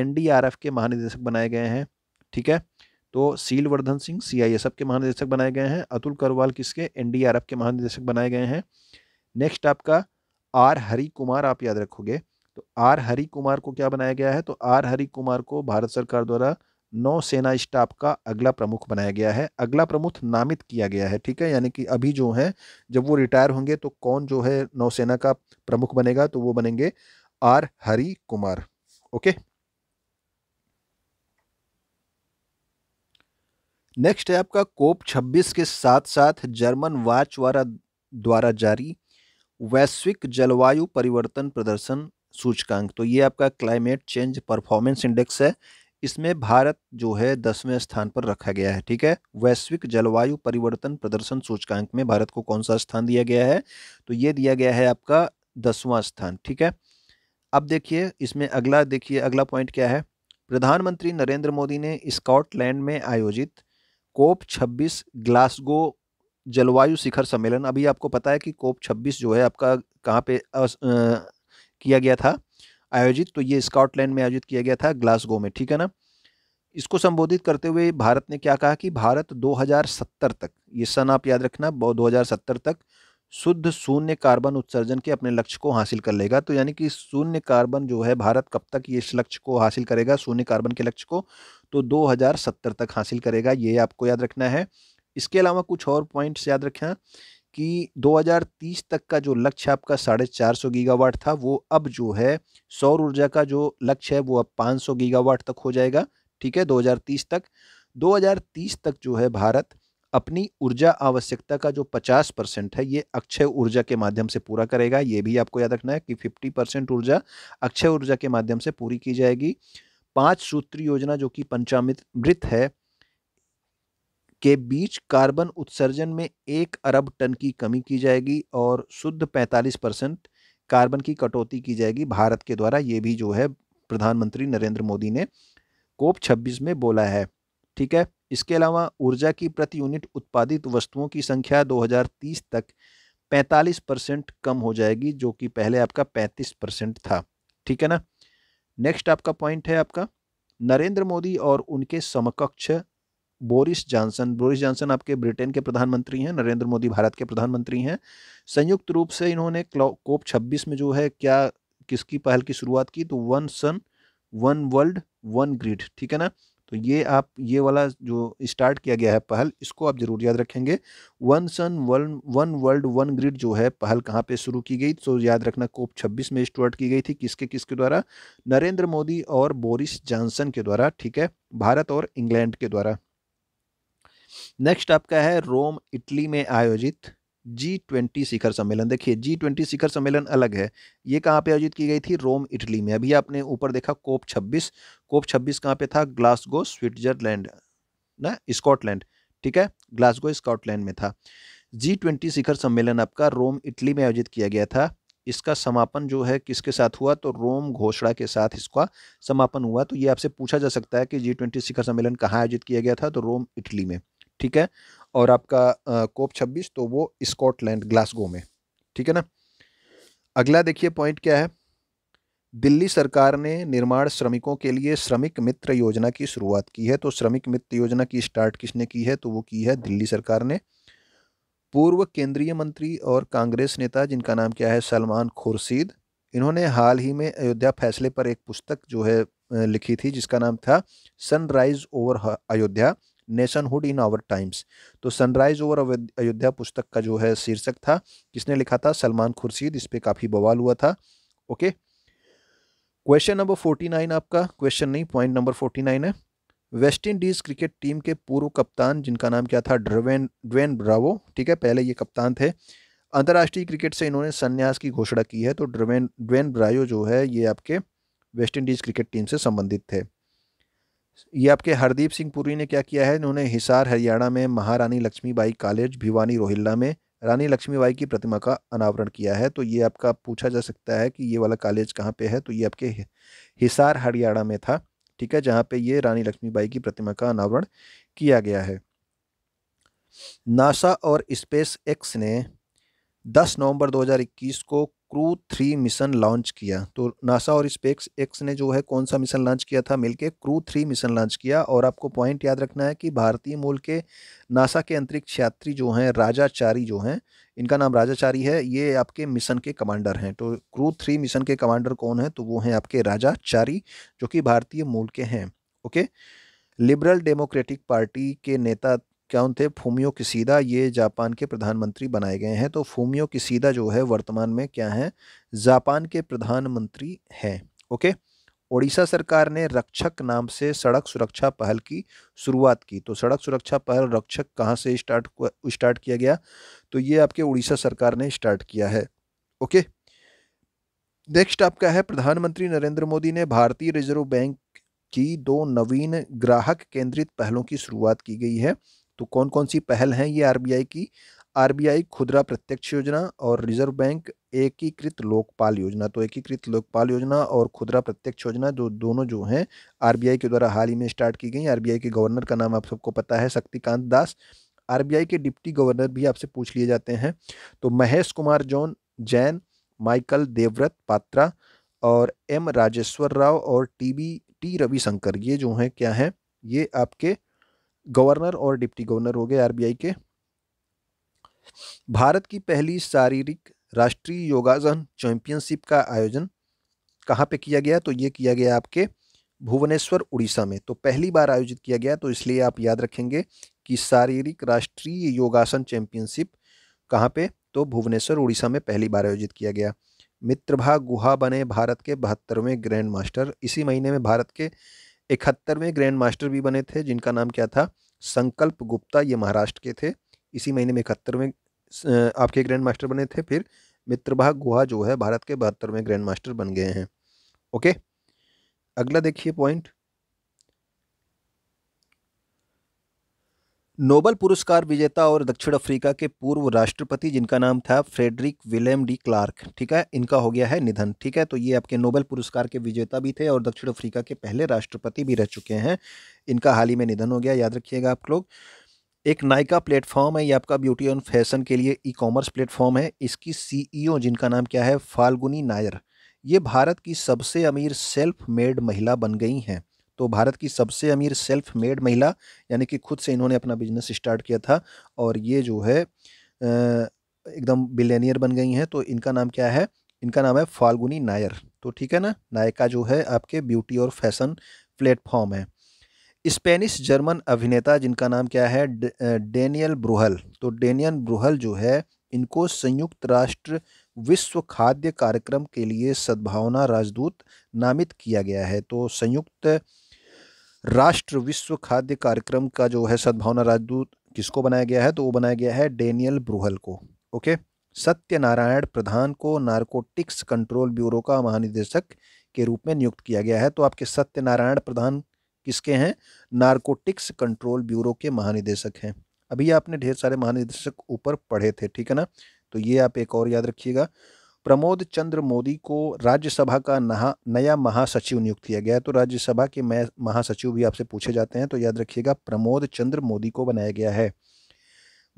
एनडीआरएफ के महानिदेशक बनाए गए हैं ठीक है तो सीलवर्धन सिंह सीआईएसएफ के महानिदेशक बनाए गए हैं अतुल करवाल किसके एन के महानिदेशक बनाए गए हैं नेक्स्ट आपका आर हरी कुमार आप याद रखोगे तो आर हरि कुमार को क्या बनाया गया है तो आर हरि कुमार को भारत सरकार द्वारा नौसेना स्टाफ का अगला प्रमुख बनाया गया है अगला प्रमुख नामित किया गया है ठीक है यानी कि अभी जो है जब वो रिटायर होंगे तो कौन जो है नौसेना का प्रमुख बनेगा तो वो बनेंगे आर हरि कुमार ओके नेक्स्ट है आपका कोप 26 के साथ साथ जर्मन वाच द्वारा जारी वैश्विक जलवायु परिवर्तन प्रदर्शन सूचकांक तो ये आपका क्लाइमेट चेंज परफॉर्मेंस इंडेक्स है इसमें भारत जो है दसवें स्थान पर रखा गया है ठीक है वैश्विक जलवायु परिवर्तन प्रदर्शन सूचकांक में भारत को कौन सा स्थान दिया गया है तो ये दिया गया है आपका दसवां स्थान ठीक है अब देखिए इसमें अगला देखिए अगला पॉइंट क्या है प्रधानमंत्री नरेंद्र मोदी ने स्कॉटलैंड में आयोजित कोप 26 ग्लासगो जलवायु शिखर सम्मेलन अभी आपको पता है कि कोप 26 जो है आपका कहाँ पे किया गया था आयोजित तो ये स्कॉटलैंड में आयोजित किया गया था ग्लासगो में ठीक है ना इसको संबोधित करते हुए भारत ने क्या कहा कि भारत 2070 तक ये सन आप याद रखना 2070 तक शुद्ध शून्य कार्बन उत्सर्जन के अपने लक्ष्य को हासिल कर लेगा तो यानी कि शून्य कार्बन जो है भारत कब तक ये इस लक्ष्य को हासिल करेगा शून्य कार्बन के लक्ष्य को तो 2070 तक हासिल करेगा ये आपको याद रखना है इसके अलावा कुछ और पॉइंट्स याद रखना कि 2030 तक का जो लक्ष्य आपका साढ़े चार सौ गीगावाट था वो अब जो है सौर ऊर्जा का जो लक्ष्य है वो अब 500 गीगावाट तक हो जाएगा ठीक है 2030 तक 2030 तक जो है भारत अपनी ऊर्जा आवश्यकता का जो 50 परसेंट है ये अक्षय ऊर्जा के माध्यम से पूरा करेगा ये भी आपको याद रखना है कि 50 परसेंट ऊर्जा अक्षय ऊर्जा के माध्यम से पूरी की जाएगी पाँच सूत्री योजना जो कि वृत्त है के बीच कार्बन उत्सर्जन में एक अरब टन की कमी की जाएगी और शुद्ध 45 परसेंट कार्बन की कटौती की जाएगी भारत के द्वारा ये भी जो है प्रधानमंत्री नरेंद्र मोदी ने कोप 26 में बोला है ठीक है इसके अलावा ऊर्जा की प्रति यूनिट उत्पादित वस्तुओं की संख्या 2030 तक 45 परसेंट कम हो जाएगी जो कि पहले आपका 35 परसेंट था ठीक है ना नेक्स्ट आपका पॉइंट है आपका नरेंद्र मोदी और उनके समकक्ष बोरिस जॉनसन बोरिस जॉनसन आपके ब्रिटेन के प्रधानमंत्री हैं नरेंद्र मोदी भारत के प्रधानमंत्री हैं संयुक्त रूप से इन्होंने कोप छब्बीस में जो है क्या किसकी पहल की शुरुआत की तो one sun one world one grid ठीक है ना तो ये आप ये वाला जो स्टार्ट किया गया है पहल इसको आप जरूर याद रखेंगे one sun world one world one grid जो है पहल कहाँ पे शुरू की गई तो याद रखना कोप 26 में स्टार्ट की गई थी किसके किसके द्वारा नरेंद्र मोदी और बोरिस जॉनसन के द्वारा ठीक है भारत और इंग्लैंड के द्वारा नेक्स्ट आपका है रोम इटली में आयोजित जी ट्वेंटी शिखर सम्मेलन देखिए जी ट्वेंटी शिखर सम्मेलन अलग है ये कहाँ पे आयोजित की गई थी रोम इटली में अभी आपने ऊपर देखा कोप छब्बीस कोप छब्बीस कहाँ पे था ग्लासगो स्विट्जरलैंड ना स्कॉटलैंड ठीक है ग्लासगो स्कॉटलैंड में था जी ट्वेंटी शिखर सम्मेलन आपका रोम इटली में आयोजित किया गया था इसका समापन जो है किसके साथ हुआ तो रोम घोषणा के साथ इसका समापन हुआ तो ये आपसे पूछा जा सकता है कि जी ट्वेंटी शिखर सम्मेलन कहाँ आयोजित किया गया था तो रोम इटली में ठीक है और आपका कोप छब्बीस तो वो स्कॉटलैंड ग्लासगो में ठीक है ना अगला देखिए पॉइंट क्या है दिल्ली सरकार ने निर्माण श्रमिकों के लिए श्रमिक मित्र योजना की शुरुआत की है तो श्रमिक मित्र योजना की स्टार्ट किसने की है तो वो की है दिल्ली सरकार ने पूर्व केंद्रीय मंत्री और कांग्रेस नेता जिनका नाम क्या है सलमान खुर्शीद इन्होंने हाल ही में अयोध्या फैसले पर एक पुस्तक जो है लिखी थी जिसका नाम था sunrise over Ayodhya nationhood in our times तो सनराइज ओवर अयोध्या पुस्तक का जो है शीर्षक था किसने लिखा था सलमान खुर्शीद इस पर काफ़ी बवाल हुआ था okay question number forty nine आपका क्वेश्चन नहीं पॉइंट नंबर फोर्टी नाइन है वेस्ट इंडीज़ क्रिकेट टीम के पूर्व कप्तान जिनका नाम क्या था ड्रवेन ड्वेन ब्रावो ठीक है पहले ये कप्तान थे अंतर्राष्ट्रीय क्रिकेट से इन्होंने संन्यास की घोषणा की है तो ड्रवेन ड्वेन ब्रायो जो है ये आपके वेस्ट इंडीज़ क्रिकेट टीम से संबंधित थे ये आपके हरदीप सिंह पुरी ने क्या किया है इन्होंने हिसार हरियाणा में महारानी लक्ष्मीबाई कॉलेज भिवानी रोहिल्ला में रानी लक्ष्मीबाई की प्रतिमा का अनावरण किया है तो ये आपका पूछा जा सकता है कि ये वाला कॉलेज कहाँ पे है तो ये आपके हिसार हरियाणा में था ठीक है जहाँ पे ये रानी लक्ष्मीबाई की प्रतिमा का अनावरण किया गया है नासा और स्पेस एक्स ने 10 नवंबर 2021 को क्रू थ्री मिशन लॉन्च किया तो नासा और स्पेक्स एक्स ने जो है कौन सा मिशन लॉन्च किया था मिलके क्रू थ्री मिशन लॉन्च किया और आपको पॉइंट याद रखना है कि भारतीय मूल के नासा के अंतरिक्ष यात्री जो हैं राजाचारी जो हैं इनका नाम राजाचारी है ये आपके मिशन के कमांडर हैं तो क्रू थ्री मिशन के कमांडर कौन है तो वो हैं आपके राजाचारी जो कि भारतीय मूल के हैं ओके लिबरल डेमोक्रेटिक पार्टी के नेता कौन थे फूमियो किसीदा ये जापान के प्रधानमंत्री बनाए गए हैं तो फूमियो किसीदा जो है वर्तमान में क्या है जापान के प्रधानमंत्री हैं ओके ओडिशा सरकार ने रक्षक नाम से सड़क सुरक्षा पहल की शुरुआत की तो सड़क सुरक्षा पहल रक्षक कहाँ से स्टार्ट स्टार्ट किया गया तो ये आपके उड़ीसा सरकार ने स्टार्ट किया है ओके नेक्स्ट आपका है प्रधानमंत्री नरेंद्र मोदी ने भारतीय रिजर्व बैंक की दो नवीन ग्राहक केंद्रित पहलों की शुरुआत की गई है तो कौन कौन सी पहल हैं ये आरबीआई की आरबीआई खुदरा प्रत्यक्ष योजना और रिजर्व बैंक एकीकृत लोकपाल योजना तो एकीकृत लोकपाल योजना और खुदरा प्रत्यक्ष योजना जो दोनों जो हैं आरबीआई के द्वारा हाल ही में स्टार्ट की गई आरबीआई के गवर्नर का नाम आप सबको पता है शक्तिकांत दास आरबीआई के डिप्टी गवर्नर भी आपसे पूछ लिए जाते हैं तो महेश कुमार जॉन जैन माइकल देवव्रत पात्रा और एम राजेश्वर राव और टी बी टी रविशंकर ये जो हैं क्या हैं ये आपके गवर्नर और डिप्टी गवर्नर हो गए आरबीआई के भारत की पहली शारीरिक राष्ट्रीय योगासन चैंपियनशिप का आयोजन कहाँ पे किया गया तो ये किया गया आपके भुवनेश्वर उड़ीसा में तो पहली बार आयोजित किया गया तो इसलिए आप याद रखेंगे कि शारीरिक राष्ट्रीय योगासन चैंपियनशिप कहाँ पे तो भुवनेश्वर उड़ीसा में पहली बार आयोजित किया गया मित्रभा गुहा बने भारत के बहत्तरवें ग्रैंड मास्टर इसी महीने में भारत के इकहत्तरवें ग्रैंड मास्टर भी बने थे जिनका नाम क्या था संकल्प गुप्ता ये महाराष्ट्र के थे इसी महीने में इकहत्तरवें आपके ग्रैंड मास्टर बने थे फिर मित्रभाग गुहा जो है भारत के बहत्तरवें ग्रैंड मास्टर बन गए हैं ओके अगला देखिए पॉइंट नोबल पुरस्कार विजेता और दक्षिण अफ्रीका के पूर्व राष्ट्रपति जिनका नाम था फ्रेडरिक विलियम डी क्लार्क ठीक है इनका हो गया है निधन ठीक है तो ये आपके नोबल पुरस्कार के विजेता भी थे और दक्षिण अफ्रीका के पहले राष्ट्रपति भी रह चुके हैं इनका हाल ही में निधन हो गया याद रखिएगा आप लोग एक नायका प्लेटफॉर्म है ये आपका ब्यूटी एंड फैशन के लिए ई कॉमर्स प्लेटफॉर्म है इसकी सी e जिनका नाम क्या है फाल्गुनी नायर ये भारत की सबसे अमीर सेल्फ मेड महिला बन गई हैं तो भारत की सबसे अमीर सेल्फ मेड महिला यानी कि खुद से इन्होंने अपना बिजनेस स्टार्ट किया था और ये जो है एकदम बिलेनियर बन गई हैं तो इनका नाम क्या है इनका नाम है फाल्गुनी नायर तो ठीक है ना नायका जो है आपके ब्यूटी और फैशन प्लेटफॉर्म है स्पेनिश जर्मन अभिनेता जिनका नाम क्या है डेनियल ब्रूहल तो डेनियल ब्रूहल जो है इनको संयुक्त राष्ट्र विश्व खाद्य कार्यक्रम के लिए सद्भावना राजदूत नामित किया गया है तो संयुक्त राष्ट्र विश्व खाद्य कार्यक्रम का जो है सद्भावना राजदूत किसको बनाया गया है तो वो बनाया गया है डेनियल ब्रूहल को ओके सत्यनारायण प्रधान को नारकोटिक्स कंट्रोल ब्यूरो का महानिदेशक के रूप में नियुक्त किया गया है तो आपके सत्यनारायण प्रधान किसके हैं नारकोटिक्स कंट्रोल ब्यूरो के महानिदेशक हैं अभी आपने ढेर सारे महानिदेशक ऊपर पढ़े थे ठीक है ना तो ये आप एक और याद रखिएगा प्रमोद चंद्र मोदी को राज्यसभा का नहा नया महासचिव नियुक्त किया गया है तो राज्यसभा के महासचिव भी आपसे पूछे जाते हैं तो याद रखिएगा प्रमोद चंद्र मोदी को बनाया गया है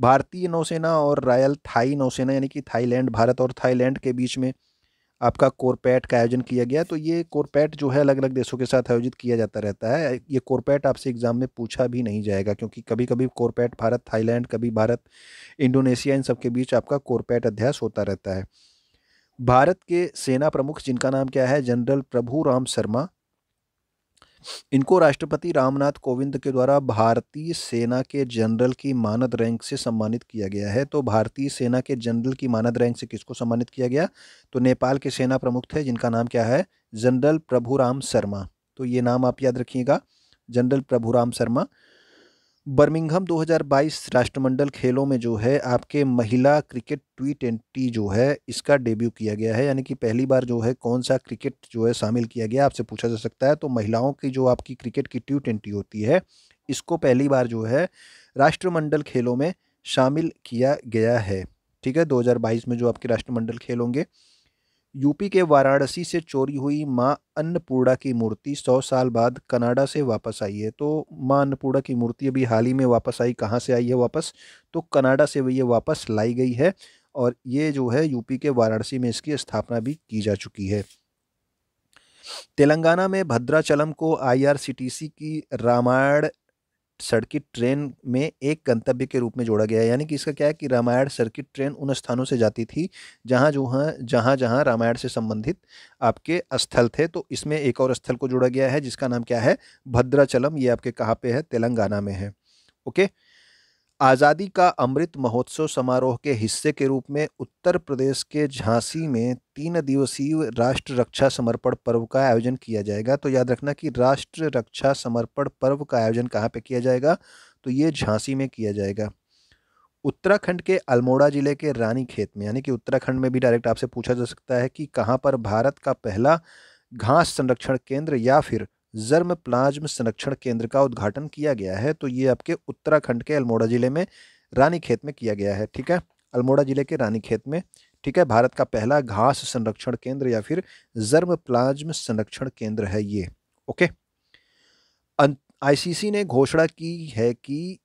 भारतीय नौसेना और रॉयल थाई नौसेना यानी कि थाईलैंड भारत और थाईलैंड के बीच में आपका कोरपैट का आयोजन किया गया तो ये कोरपैट जो है अलग अलग देशों के साथ आयोजित किया जाता रहता है ये कोरपैट आपसे एग्ज़ाम में पूछा भी नहीं जाएगा क्योंकि कभी कभी कोरपैट भारत थाईलैंड कभी भारत इंडोनेशिया इन सबके बीच आपका कोरपैट अध्यास होता रहता है भारत के सेना प्रमुख जिनका नाम क्या है जनरल प्रभु राम शर्मा इनको राष्ट्रपति रामनाथ कोविंद के द्वारा भारतीय सेना के जनरल की मानद रैंक से सम्मानित किया गया है तो भारतीय सेना के जनरल की मानद रैंक से किसको सम्मानित किया गया तो नेपाल के सेना प्रमुख थे जिनका नाम क्या है जनरल प्रभुराम शर्मा तो ये नाम आप याद रखिएगा जनरल प्रभुराम शर्मा बर्मिंघम 2022 राष्ट्रमंडल खेलों में जो है आपके महिला क्रिकेट टी ट्वेंटी जो है इसका डेब्यू किया गया है यानी कि पहली बार जो है कौन सा क्रिकेट जो है शामिल किया गया आपसे पूछा जा सकता है तो महिलाओं की जो आपकी क्रिकेट की टी ट्वेंटी होती है इसको पहली बार जो है राष्ट्रमंडल खेलों में शामिल किया गया है ठीक है दो में जो आपके राष्ट्रमंडल खेल होंगे यूपी के वाराणसी से चोरी हुई माँ अन्नपूर्णा की मूर्ति सौ साल बाद कनाडा से वापस आई है तो माँ अन्नपूर्णा की मूर्ति अभी हाल ही में वापस आई कहाँ से आई है वापस तो कनाडा से ये वापस लाई गई है और ये जो है यूपी के वाराणसी में इसकी स्थापना भी की जा चुकी है तेलंगाना में भद्राचलम को आईआरसीटीसी की रामायण सर्किट ट्रेन में एक गंतव्य के रूप में जोड़ा गया है यानी कि इसका क्या है कि रामायण सर्किट ट्रेन उन स्थानों से जाती थी जहाँ जो हाँ जहाँ जहाँ रामायण से संबंधित आपके स्थल थे तो इसमें एक और स्थल को जोड़ा गया है जिसका नाम क्या है भद्राचलम ये आपके कहाँ पे है तेलंगाना में है ओके आज़ादी का अमृत महोत्सव समारोह के हिस्से के रूप में उत्तर प्रदेश के झांसी में तीन दिवसीय राष्ट्र रक्षा समर्पण पर्व का आयोजन किया जाएगा तो याद रखना कि राष्ट्र रक्षा समर्पण पर्व का आयोजन कहाँ पे किया जाएगा तो ये झांसी में किया जाएगा उत्तराखंड के अल्मोड़ा ज़िले के रानी खेत में यानी कि उत्तराखंड में भी डायरेक्ट आपसे पूछा जा सकता है कि कहाँ पर भारत का पहला घास संरक्षण केंद्र या फिर जर्म प्लाज्म संरक्षण केंद्र का उद्घाटन किया गया है तो ये आपके उत्तराखंड के अल्मोड़ा ज़िले में रानी खेत में किया गया है ठीक है अल्मोड़ा ज़िले के रानी खेत में ठीक है भारत का पहला घास संरक्षण केंद्र या फिर जर्म प्लाज्म संरक्षण केंद्र है ये ओके अं, आईसीसी ने घोषणा की है कि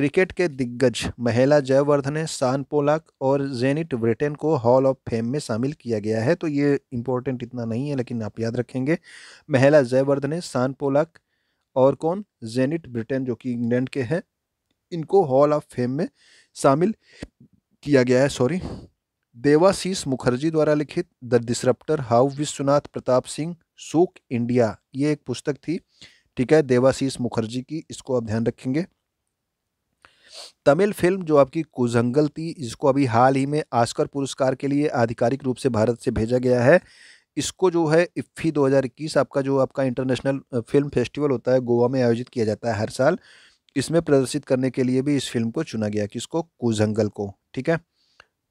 क्रिकेट के दिग्गज महिला जयवर्धने सान पोलाक और जेनिट ब्रिटेन को हॉल ऑफ फेम में शामिल किया गया है तो ये इम्पोर्टेंट इतना नहीं है लेकिन आप याद रखेंगे महिला जयवर्धने सान पोलाक और कौन जेनिट ब्रिटेन जो कि इंग्लैंड के हैं इनको हॉल ऑफ फेम में शामिल किया गया है सॉरी देवाशीष मुखर्जी द्वारा लिखित the disruptor how Vishwanath Pratap Singh shook India ये एक पुस्तक थी ठीक है देवाशीष मुखर्जी की इसको आप ध्यान रखेंगे तमिल फिल्म जो आपकी कुजंगल थी इसको अभी हाल ही में आस्कर पुरस्कार के लिए आधिकारिक रूप से भारत से भेजा गया है इसको जो है इफ़ी 2021 आपका जो आपका इंटरनेशनल फिल्म फेस्टिवल होता है गोवा में आयोजित किया जाता है हर साल इसमें प्रदर्शित करने के लिए भी इस फिल्म को चुना गया किसको कुजंगल को ठीक है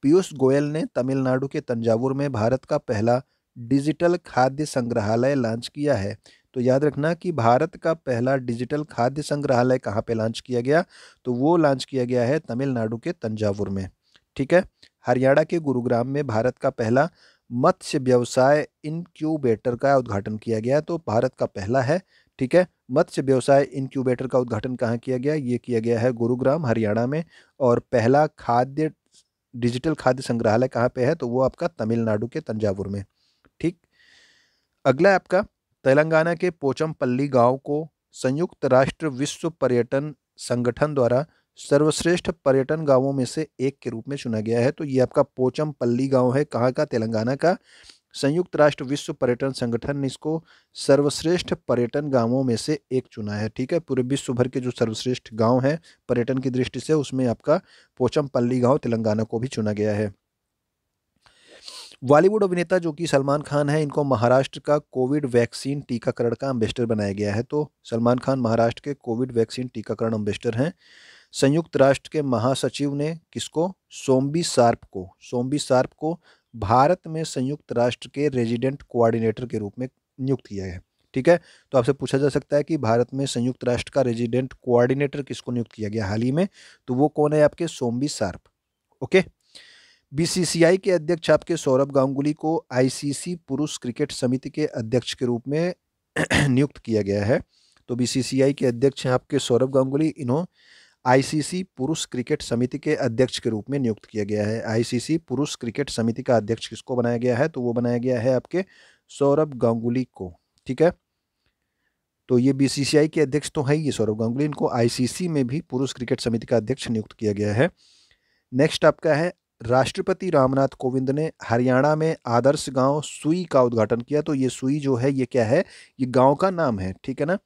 पीयूष गोयल ने तमिलनाडु के तंजावुर में भारत का पहला डिजिटल खाद्य संग्रहालय लॉन्च किया है तो याद रखना कि भारत का पहला डिजिटल खाद्य संग्रहालय कहाँ पे लॉन्च किया गया तो वो लॉन्च किया गया है तमिलनाडु के तंजावुर में ठीक है हरियाणा के गुरुग्राम में भारत का पहला मत्स्य व्यवसाय इनक्यूबेटर का उद्घाटन किया गया तो भारत का पहला है ठीक है मत्स्य व्यवसाय इनक्यूबेटर का उद्घाटन कहाँ किया गया ये किया गया है गुरुग्राम हरियाणा में और पहला खाद्य डिजिटल खाद्य संग्रहालय कहाँ पे है तो वो आपका तमिलनाडु के तंजावुर में ठीक अगला आपका तेलंगाना के पोचमपल्ली गांव को संयुक्त राष्ट्र विश्व पर्यटन संगठन द्वारा सर्वश्रेष्ठ पर्यटन गांवों में से एक के रूप में चुना गया है तो ये आपका पोचमपल्ली गांव है कहाँ का तेलंगाना का संयुक्त राष्ट्र विश्व पर्यटन संगठन ने इसको सर्वश्रेष्ठ पर्यटन गांवों में से एक चुना है ठीक है पूरे विश्व भर के जो सर्वश्रेष्ठ गांव हैं पर्यटन की दृष्टि से उसमें आपका पोचमपल्ली गांव तेलंगाना को भी चुना गया है बॉलीवुड अभिनेता जो कि सलमान खान है इनको महाराष्ट्र का कोविड वैक्सीन टीकाकरण का अम्बेसडर बनाया गया है तो सलमान खान महाराष्ट्र के कोविड वैक्सीन टीकाकरण अम्बेसडर हैं संयुक्त राष्ट्र के महासचिव ने किसको सोम्बी सार्प को सोम्बी सार्प को भारत में संयुक्त राष्ट्र के रेजिडेंट कोऑर्डिनेटर के रूप में नियुक्त किया है ठीक है तो आपसे पूछा जा सकता है कि भारत में संयुक्त राष्ट्र का रेजिडेंट कोऑर्डिनेटर किसको नियुक्त किया गया हाल ही में तो वो कौन है आपके सोम्बी सार्प ओके बीसीसीआई के अध्यक्ष आपके सौरभ गांगुली को आईसीसी पुरुष क्रिकेट समिति के अध्यक्ष के रूप में नियुक्त किया गया है तो बीसीसीआई के अध्यक्ष हैं आपके सौरभ गांगुली इन्हों आईसीसी पुरुष क्रिकेट समिति के अध्यक्ष के रूप में नियुक्त किया गया है आईसीसी पुरुष क्रिकेट समिति का अध्यक्ष किसको बनाया गया है तो वो बनाया गया है आपके सौरभ गांगुली को ठीक है तो ये बीसीसीआई के अध्यक्ष तो है ही सौरभ गांगुली इनको आईसीसी में भी पुरुष क्रिकेट समिति का अध्यक्ष नियुक्त किया गया है नेक्स्ट आपका है राष्ट्रपति रामनाथ कोविंद ने हरियाणा में आदर्श गांव सुई का उद्घाटन किया तो ये सुई जो है ये क्या है ये गांव का नाम है ठीक है ना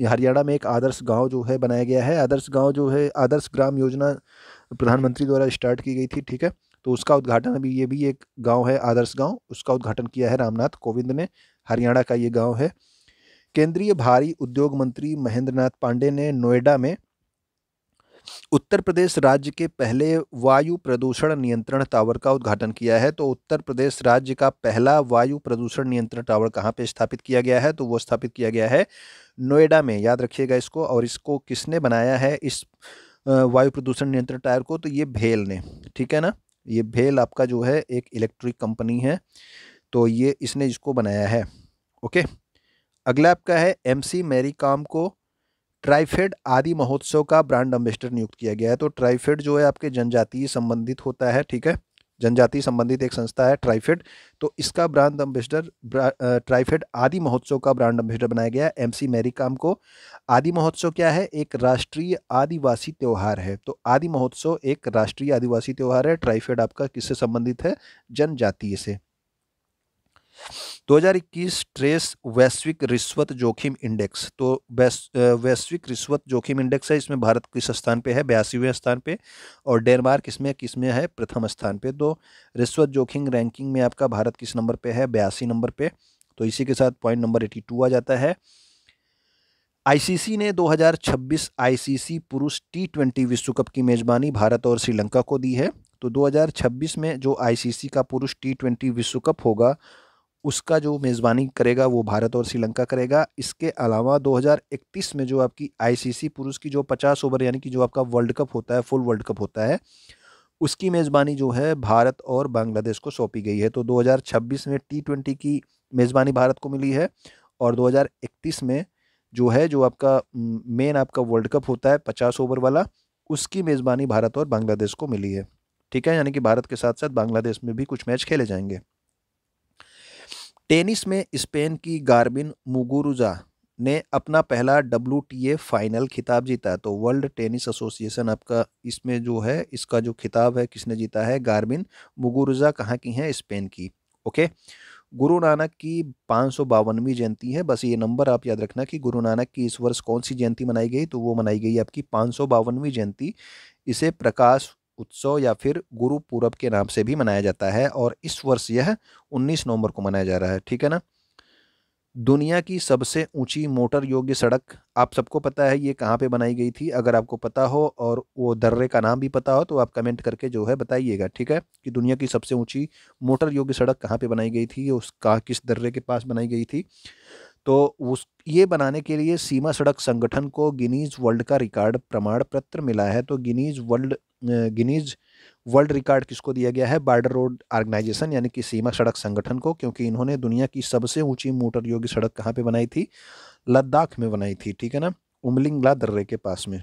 ये हरियाणा में एक आदर्श गांव जो है बनाया गया है आदर्श गांव जो है आदर्श ग्राम योजना प्रधानमंत्री द्वारा स्टार्ट की गई थी ठीक है तो उसका उद्घाटन अभी ये भी एक गाँव है आदर्श गाँव उसका उद्घाटन किया है रामनाथ कोविंद ने हरियाणा का ये गाँव है केंद्रीय भारी उद्योग मंत्री महेंद्र नाथ पांडे ने नोएडा में उत्तर प्रदेश राज्य के पहले वायु प्रदूषण नियंत्रण टावर का उद्घाटन किया है तो उत्तर प्रदेश राज्य का पहला वायु प्रदूषण नियंत्रण टावर कहाँ पे स्थापित किया गया है तो वो स्थापित किया गया है नोएडा में याद रखिएगा इसको और इसको किसने बनाया है इस वायु प्रदूषण नियंत्रण टावर को तो ये भेल ने ठीक है ना ये भेल आपका जो है एक इलेक्ट्रिक कंपनी है तो ये इसने इसको बनाया है ओके अगला आपका है सी मैरी कॉम को ट्राइफेड आदि महोत्सव का ब्रांड एम्बेसडर नियुक्त किया गया है तो ट्राइफेड जो है आपके जनजातीय संबंधित होता है ठीक है जनजाति संबंधित एक संस्था है ट्राइफेड तो इसका ब्रांड एम्बेसडर ट्राइफेड आदि महोत्सव का ब्रांड एम्बेसडर बनाया गया एम सी मेरी काम को आदि महोत्सव क्या है एक राष्ट्रीय आदिवासी त्यौहार है तो आदि महोत्सव एक राष्ट्रीय आदिवासी त्यौहार है ट्राइफेड आपका किससे संबंधित है जनजातीय से 2021 ट्रेस वैश्विक रिश्वत जोखिम इंडेक्स तो वैश्विक रिश्वत जोखिम इंडेक्स है इसमें भारत किस स्थान पे है बयासीवें स्थान पे और डेनमार्क इसमें किस में है प्रथम स्थान पे तो रिश्वत जोखिम रैंकिंग में आपका भारत किस नंबर पे है बयासी नंबर पे तो इसी के साथ पॉइंट नंबर एटी टू आ जाता है आईसीसी ने 2026 आईसीसी पुरुष टी ट्वेंटी विश्व कप की मेज़बानी भारत और श्रीलंका को दी है तो 2026 में जो आईसीसी का पुरुष टी ट्वेंटी विश्व कप होगा उसका जो मेज़बानी करेगा वो भारत और श्रीलंका करेगा इसके अलावा 2031 में जो आपकी आईसीसी पुरुष की जो 50 ओवर यानी कि जो आपका वर्ल्ड कप होता है फुल वर्ल्ड कप होता है उसकी मेज़बानी जो है भारत और बांग्लादेश को सौंपी गई है तो 2026 में टी ट्वेंटी की मेज़बानी भारत को मिली है और 2031 में जो है जो आपका मेन आपका वर्ल्ड कप होता है पचास ओवर वाला उसकी मेज़बानी भारत और बांग्लादेश को मिली है ठीक है यानी कि भारत के साथ साथ बांग्लादेश में भी कुछ मैच खेले जाएंगे टेनिस में स्पेन की गार्बिन मुगुरुजा ने अपना पहला डब्ल्यू फाइनल खिताब जीता है तो वर्ल्ड टेनिस एसोसिएशन आपका इसमें जो है इसका जो खिताब है किसने जीता है गार्बिन मुगुरुजा कहाँ की हैं स्पेन की ओके गुरु नानक की पाँच जयंती है बस ये नंबर आप याद रखना कि गुरु नानक की इस वर्ष कौन सी जयंती मनाई गई तो वो मनाई गई आपकी पाँच जयंती इसे प्रकाश उत्सव या फिर गुरु पूरब के नाम से भी मनाया जाता है और इस वर्ष यह 19 नवंबर को मनाया जा रहा है ठीक है ना दुनिया की सबसे ऊंची मोटर योग्य सड़क आप सबको पता है ये कहाँ पे बनाई गई थी अगर आपको पता हो और वो दर्रे का नाम भी पता हो तो आप कमेंट करके जो है बताइएगा ठीक है कि दुनिया की सबसे ऊंची मोटर योग्य सड़क कहाँ पे बनाई गई थी उस किस दर्रे के पास बनाई गई थी तो उस ये बनाने के लिए सीमा सड़क संगठन को गिनीज वर्ल्ड का रिकॉर्ड प्रमाण पत्र मिला है तो Guinness world Guinness world record किसको दिया गया है बार्डर रोड ऑर्गेनाइजेशन यानी कि सीमा सड़क संगठन को क्योंकि इन्होंने दुनिया की सबसे ऊंची मोटर योग्य सड़क कहाँ पे बनाई थी लद्दाख में बनाई थी ठीक है ना उमलिंगला दर्रे के पास में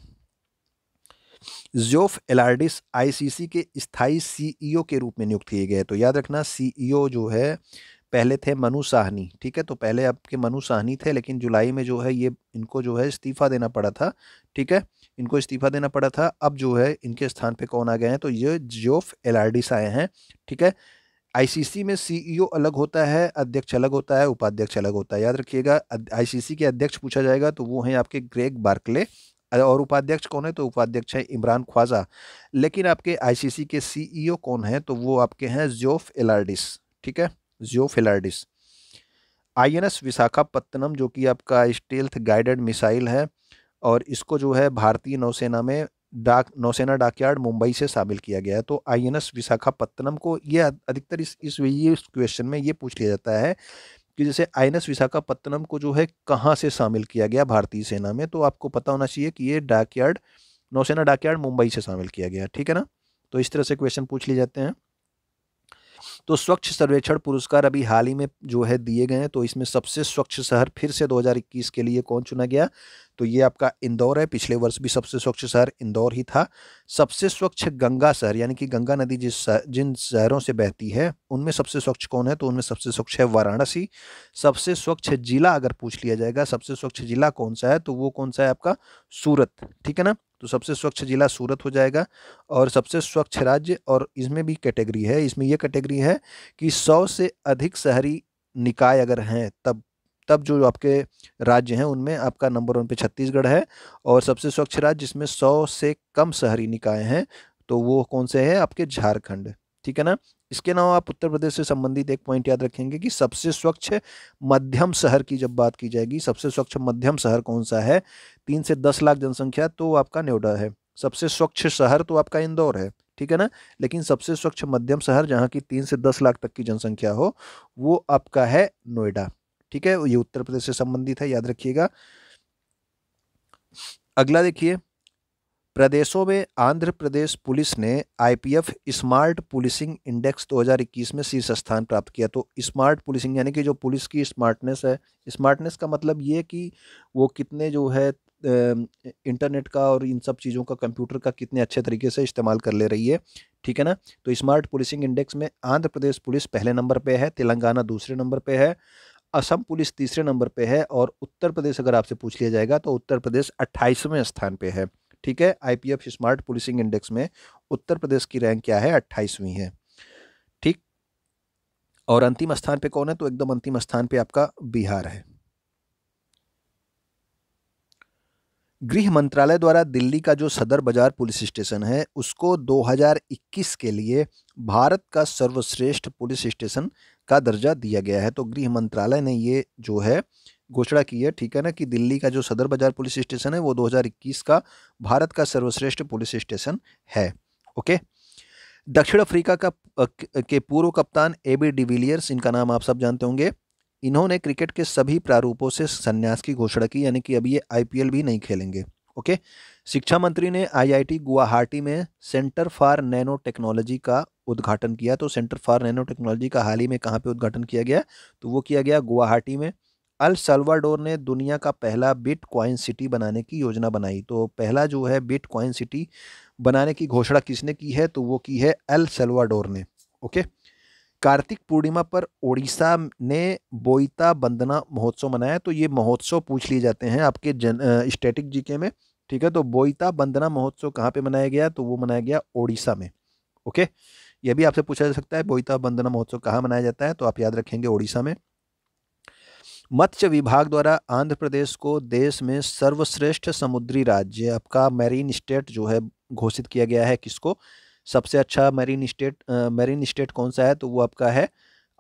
जोफ एलार्डिस आईसीसी के स्थायी सीईओ e के रूप में नियुक्त किए गए तो याद रखना सीईओ e जो है पहले थे मनु साहनी ठीक है तो पहले आपके मनु साहनी थे लेकिन जुलाई में जो है ये इनको जो है इस्तीफ़ा देना पड़ा था ठीक है इनको इस्तीफ़ा देना पड़ा था अब जो है इनके स्थान पे कौन आ गए हैं तो ये आर एलार्डिस आए हैं ठीक है आईसीसी में सीईओ अलग होता है अध्यक्ष अलग होता है उपाध्यक्ष अलग होता है याद रखिएगा आईसीसी के अध्यक्ष पूछा जाएगा तो वो हैं आपके ग्रेग बार्कले और उपाध्यक्ष कौन है तो उपाध्यक्ष हैं इमरान ख्वाजा लेकिन आपके आईसीसी के सीईओ कौन है तो वो आपके हैं ज्योफ एलार्डिस ठीक है जियोफिलाइडिस आई एन एस विशाखापत्तनम जो कि आपका स्टेल्थ गाइडेड मिसाइल है और इसको जो है भारतीय नौसेना में डाक नौसेना डाकयार्ड मुंबई से शामिल किया गया है तो आई एन एस विशाखापत्तनम को ये अधिकतर इस इस ये क्वेश्चन में ये पूछ लिया जाता है कि जैसे आई एन एस विशाखापत्तनम को जो है कहाँ से शामिल किया गया भारतीय सेना में तो आपको पता होना चाहिए कि ये डाकयार्ड नौसेना डाकयार्ड मुंबई से शामिल किया गया ठीक है ना तो इस तरह से क्वेश्चन पूछ लिए जाते हैं तो स्वच्छ सर्वेक्षण पुरस्कार अभी हाल ही में जो है दिए गए हैं तो इसमें सबसे स्वच्छ शहर फिर से 2021 के लिए कौन चुना गया तो ये आपका इंदौर है पिछले वर्ष भी सबसे स्वच्छ शहर इंदौर ही था सबसे स्वच्छ गंगा शहर यानी कि गंगा नदी जिस जिन शहरों से बहती है उनमें सबसे स्वच्छ कौन है तो उनमें सबसे स्वच्छ है वाराणसी सबसे स्वच्छ जिला अगर पूछ लिया जाएगा सबसे स्वच्छ जिला कौन सा है तो वो कौन सा है आपका सूरत ठीक है ना तो सबसे स्वच्छ ज़िला सूरत हो जाएगा और सबसे स्वच्छ राज्य और इसमें भी कैटेगरी है इसमें यह कैटेगरी है कि सौ से अधिक शहरी निकाय अगर हैं तब तब जो आपके राज्य हैं उनमें आपका नंबर वन पे छत्तीसगढ़ है और सबसे स्वच्छ राज्य जिसमें सौ से कम शहरी निकाय हैं तो वो कौन से हैं आपके झारखंड ठीक है ना इसके अलावा आप उत्तर प्रदेश से संबंधित एक पॉइंट याद रखेंगे कि सबसे स्वच्छ मध्यम शहर की जब बात की जाएगी सबसे स्वच्छ मध्यम शहर कौन सा है तीन से दस लाख जनसंख्या तो आपका नोएडा है सबसे स्वच्छ शहर तो आपका इंदौर है ठीक है ना लेकिन सबसे स्वच्छ मध्यम शहर जहाँ की तीन से दस लाख तक की जनसंख्या हो वो आपका है नोएडा ठीक है ये उत्तर प्रदेश से संबंधित है याद रखिएगा अगला देखिए प्रदेशों में आंध्र प्रदेश पुलिस ने आईपीएफ स्मार्ट पुलिसिंग इंडेक्स 2021 में शीर्ष स्थान प्राप्त किया तो स्मार्ट पुलिसिंग यानी कि जो पुलिस की स्मार्टनेस है स्मार्टनेस का मतलब ये कि वो कितने जो है इंटरनेट का और इन सब चीज़ों का कंप्यूटर का कितने अच्छे तरीके से इस्तेमाल कर ले रही है ठीक है ना तो स्मार्ट पुलिसिंग इंडेक्स में आंध्र प्रदेश पुलिस पहले नंबर पर है तेलंगाना दूसरे नंबर पर है असम पुलिस तीसरे नंबर पर है और उत्तर प्रदेश अगर आपसे पूछ लिया जाएगा तो उत्तर प्रदेश अट्ठाईसवें स्थान पर है ठीक है आईपीएफ स्मार्ट पुलिसिंग इंडेक्स में उत्तर प्रदेश की रैंक क्या है अट्ठाईसवीं है ठीक और अंतिम स्थान पे कौन है तो एकदम अंतिम स्थान पे आपका बिहार है गृह मंत्रालय द्वारा दिल्ली का जो सदर बाजार पुलिस स्टेशन है उसको 2021 के लिए भारत का सर्वश्रेष्ठ पुलिस स्टेशन का दर्जा दिया गया है तो गृह मंत्रालय ने ये जो है घोषणा की है ठीक है ना कि दिल्ली का जो सदर बाजार पुलिस स्टेशन है वो 2021 का भारत का सर्वश्रेष्ठ पुलिस स्टेशन है ओके दक्षिण अफ्रीका का के पूर्व कप्तान ए बी डिविलियर्स इनका नाम आप सब जानते होंगे इन्होंने क्रिकेट के सभी प्रारूपों से संन्यास की घोषणा की यानी कि अब ये आई भी नहीं खेलेंगे ओके शिक्षा मंत्री ने आईआईटी गुवाहाटी में सेंटर फॉर नैनो टेक्नोलॉजी का उद्घाटन किया तो सेंटर फॉर नैनो टेक्नोलॉजी का हाल ही में कहाँ पे उद्घाटन किया गया तो वो किया गया गुवाहाटी में अल सल्वाडोर ने दुनिया का पहला बिट क्वाइन सिटी बनाने की योजना बनाई तो पहला जो है बिट क्वाइन सिटी बनाने की घोषणा किसने की है तो वो की है अल सल्वाडोर ने ओके कार्तिक पूर्णिमा पर ओडिशा ने बोईता बंदना महोत्सव मनाया तो ये महोत्सव पूछ लिए जाते हैं आपके जन स्टेटिक जीके में ठीक है तो बोईता बंदना महोत्सव कहाँ पे मनाया गया तो वो मनाया गया ओडिशा में ओके ये भी आपसे पूछा जा सकता है बोईता बंदना महोत्सव कहाँ मनाया जाता है तो आप याद रखेंगे ओडिशा में मत्स्य विभाग द्वारा आंध्र प्रदेश को देश में सर्वश्रेष्ठ समुद्री राज्य आपका मैरीन स्टेट जो है घोषित किया गया है किसको सबसे अच्छा मैरीन स्टेट मैरीन स्टेट कौन सा है तो वो आपका है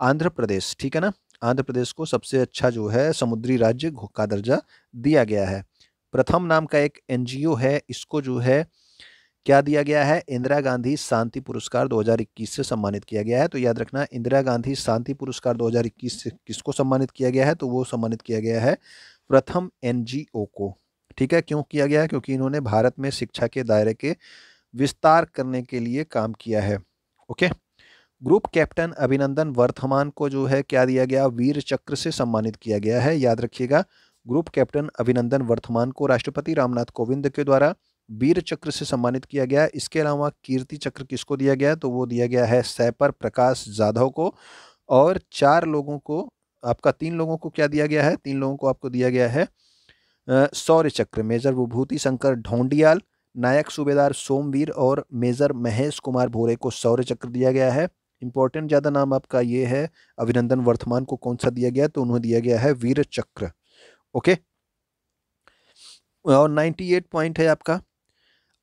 आंध्र प्रदेश ठीक है ना आंध्र प्रदेश को सबसे अच्छा जो है समुद्री राज्य का दर्जा दिया गया है प्रथम नाम का एक एनजीओ है इसको जो है क्या दिया गया है इंदिरा गांधी शांति पुरस्कार 2021 से सम्मानित किया गया है तो याद रखना इंदिरा गांधी शांति पुरस्कार 2021 से किसको सम्मानित किया गया है तो वो सम्मानित किया गया है प्रथम एनजीओ को ठीक है क्यों किया गया है क्योंकि इन्होंने भारत में शिक्षा के दायरे के विस्तार करने के लिए काम किया है ओके ग्रुप कैप्टन अभिनंदन वर्धमान को जो है क्या दिया गया वीर चक्र से सम्मानित किया गया है याद रखिएगा ग्रुप कैप्टन अभिनंदन वर्धमान को राष्ट्रपति रामनाथ कोविंद के द्वारा वीर चक्र से सम्मानित किया गया इसके अलावा कीर्ति चक्र किसको दिया गया तो वो दिया गया है सैपर प्रकाश जाधव को और चार लोगों को आपका तीन लोगों को क्या दिया गया है तीन लोगों को आपको दिया गया है सौर्य चक्र मेजर विभूति शंकर ढोंडियाल नायक सूबेदार सोमवीर और मेजर महेश कुमार भोरे को सौर्य चक्र दिया गया है इंपॉर्टेंट ज़्यादा नाम आपका ये है अभिनंदन वर्धमान को कौन सा दिया गया तो उन्हें दिया गया है वीर चक्र ओके और एट पॉइंट है आपका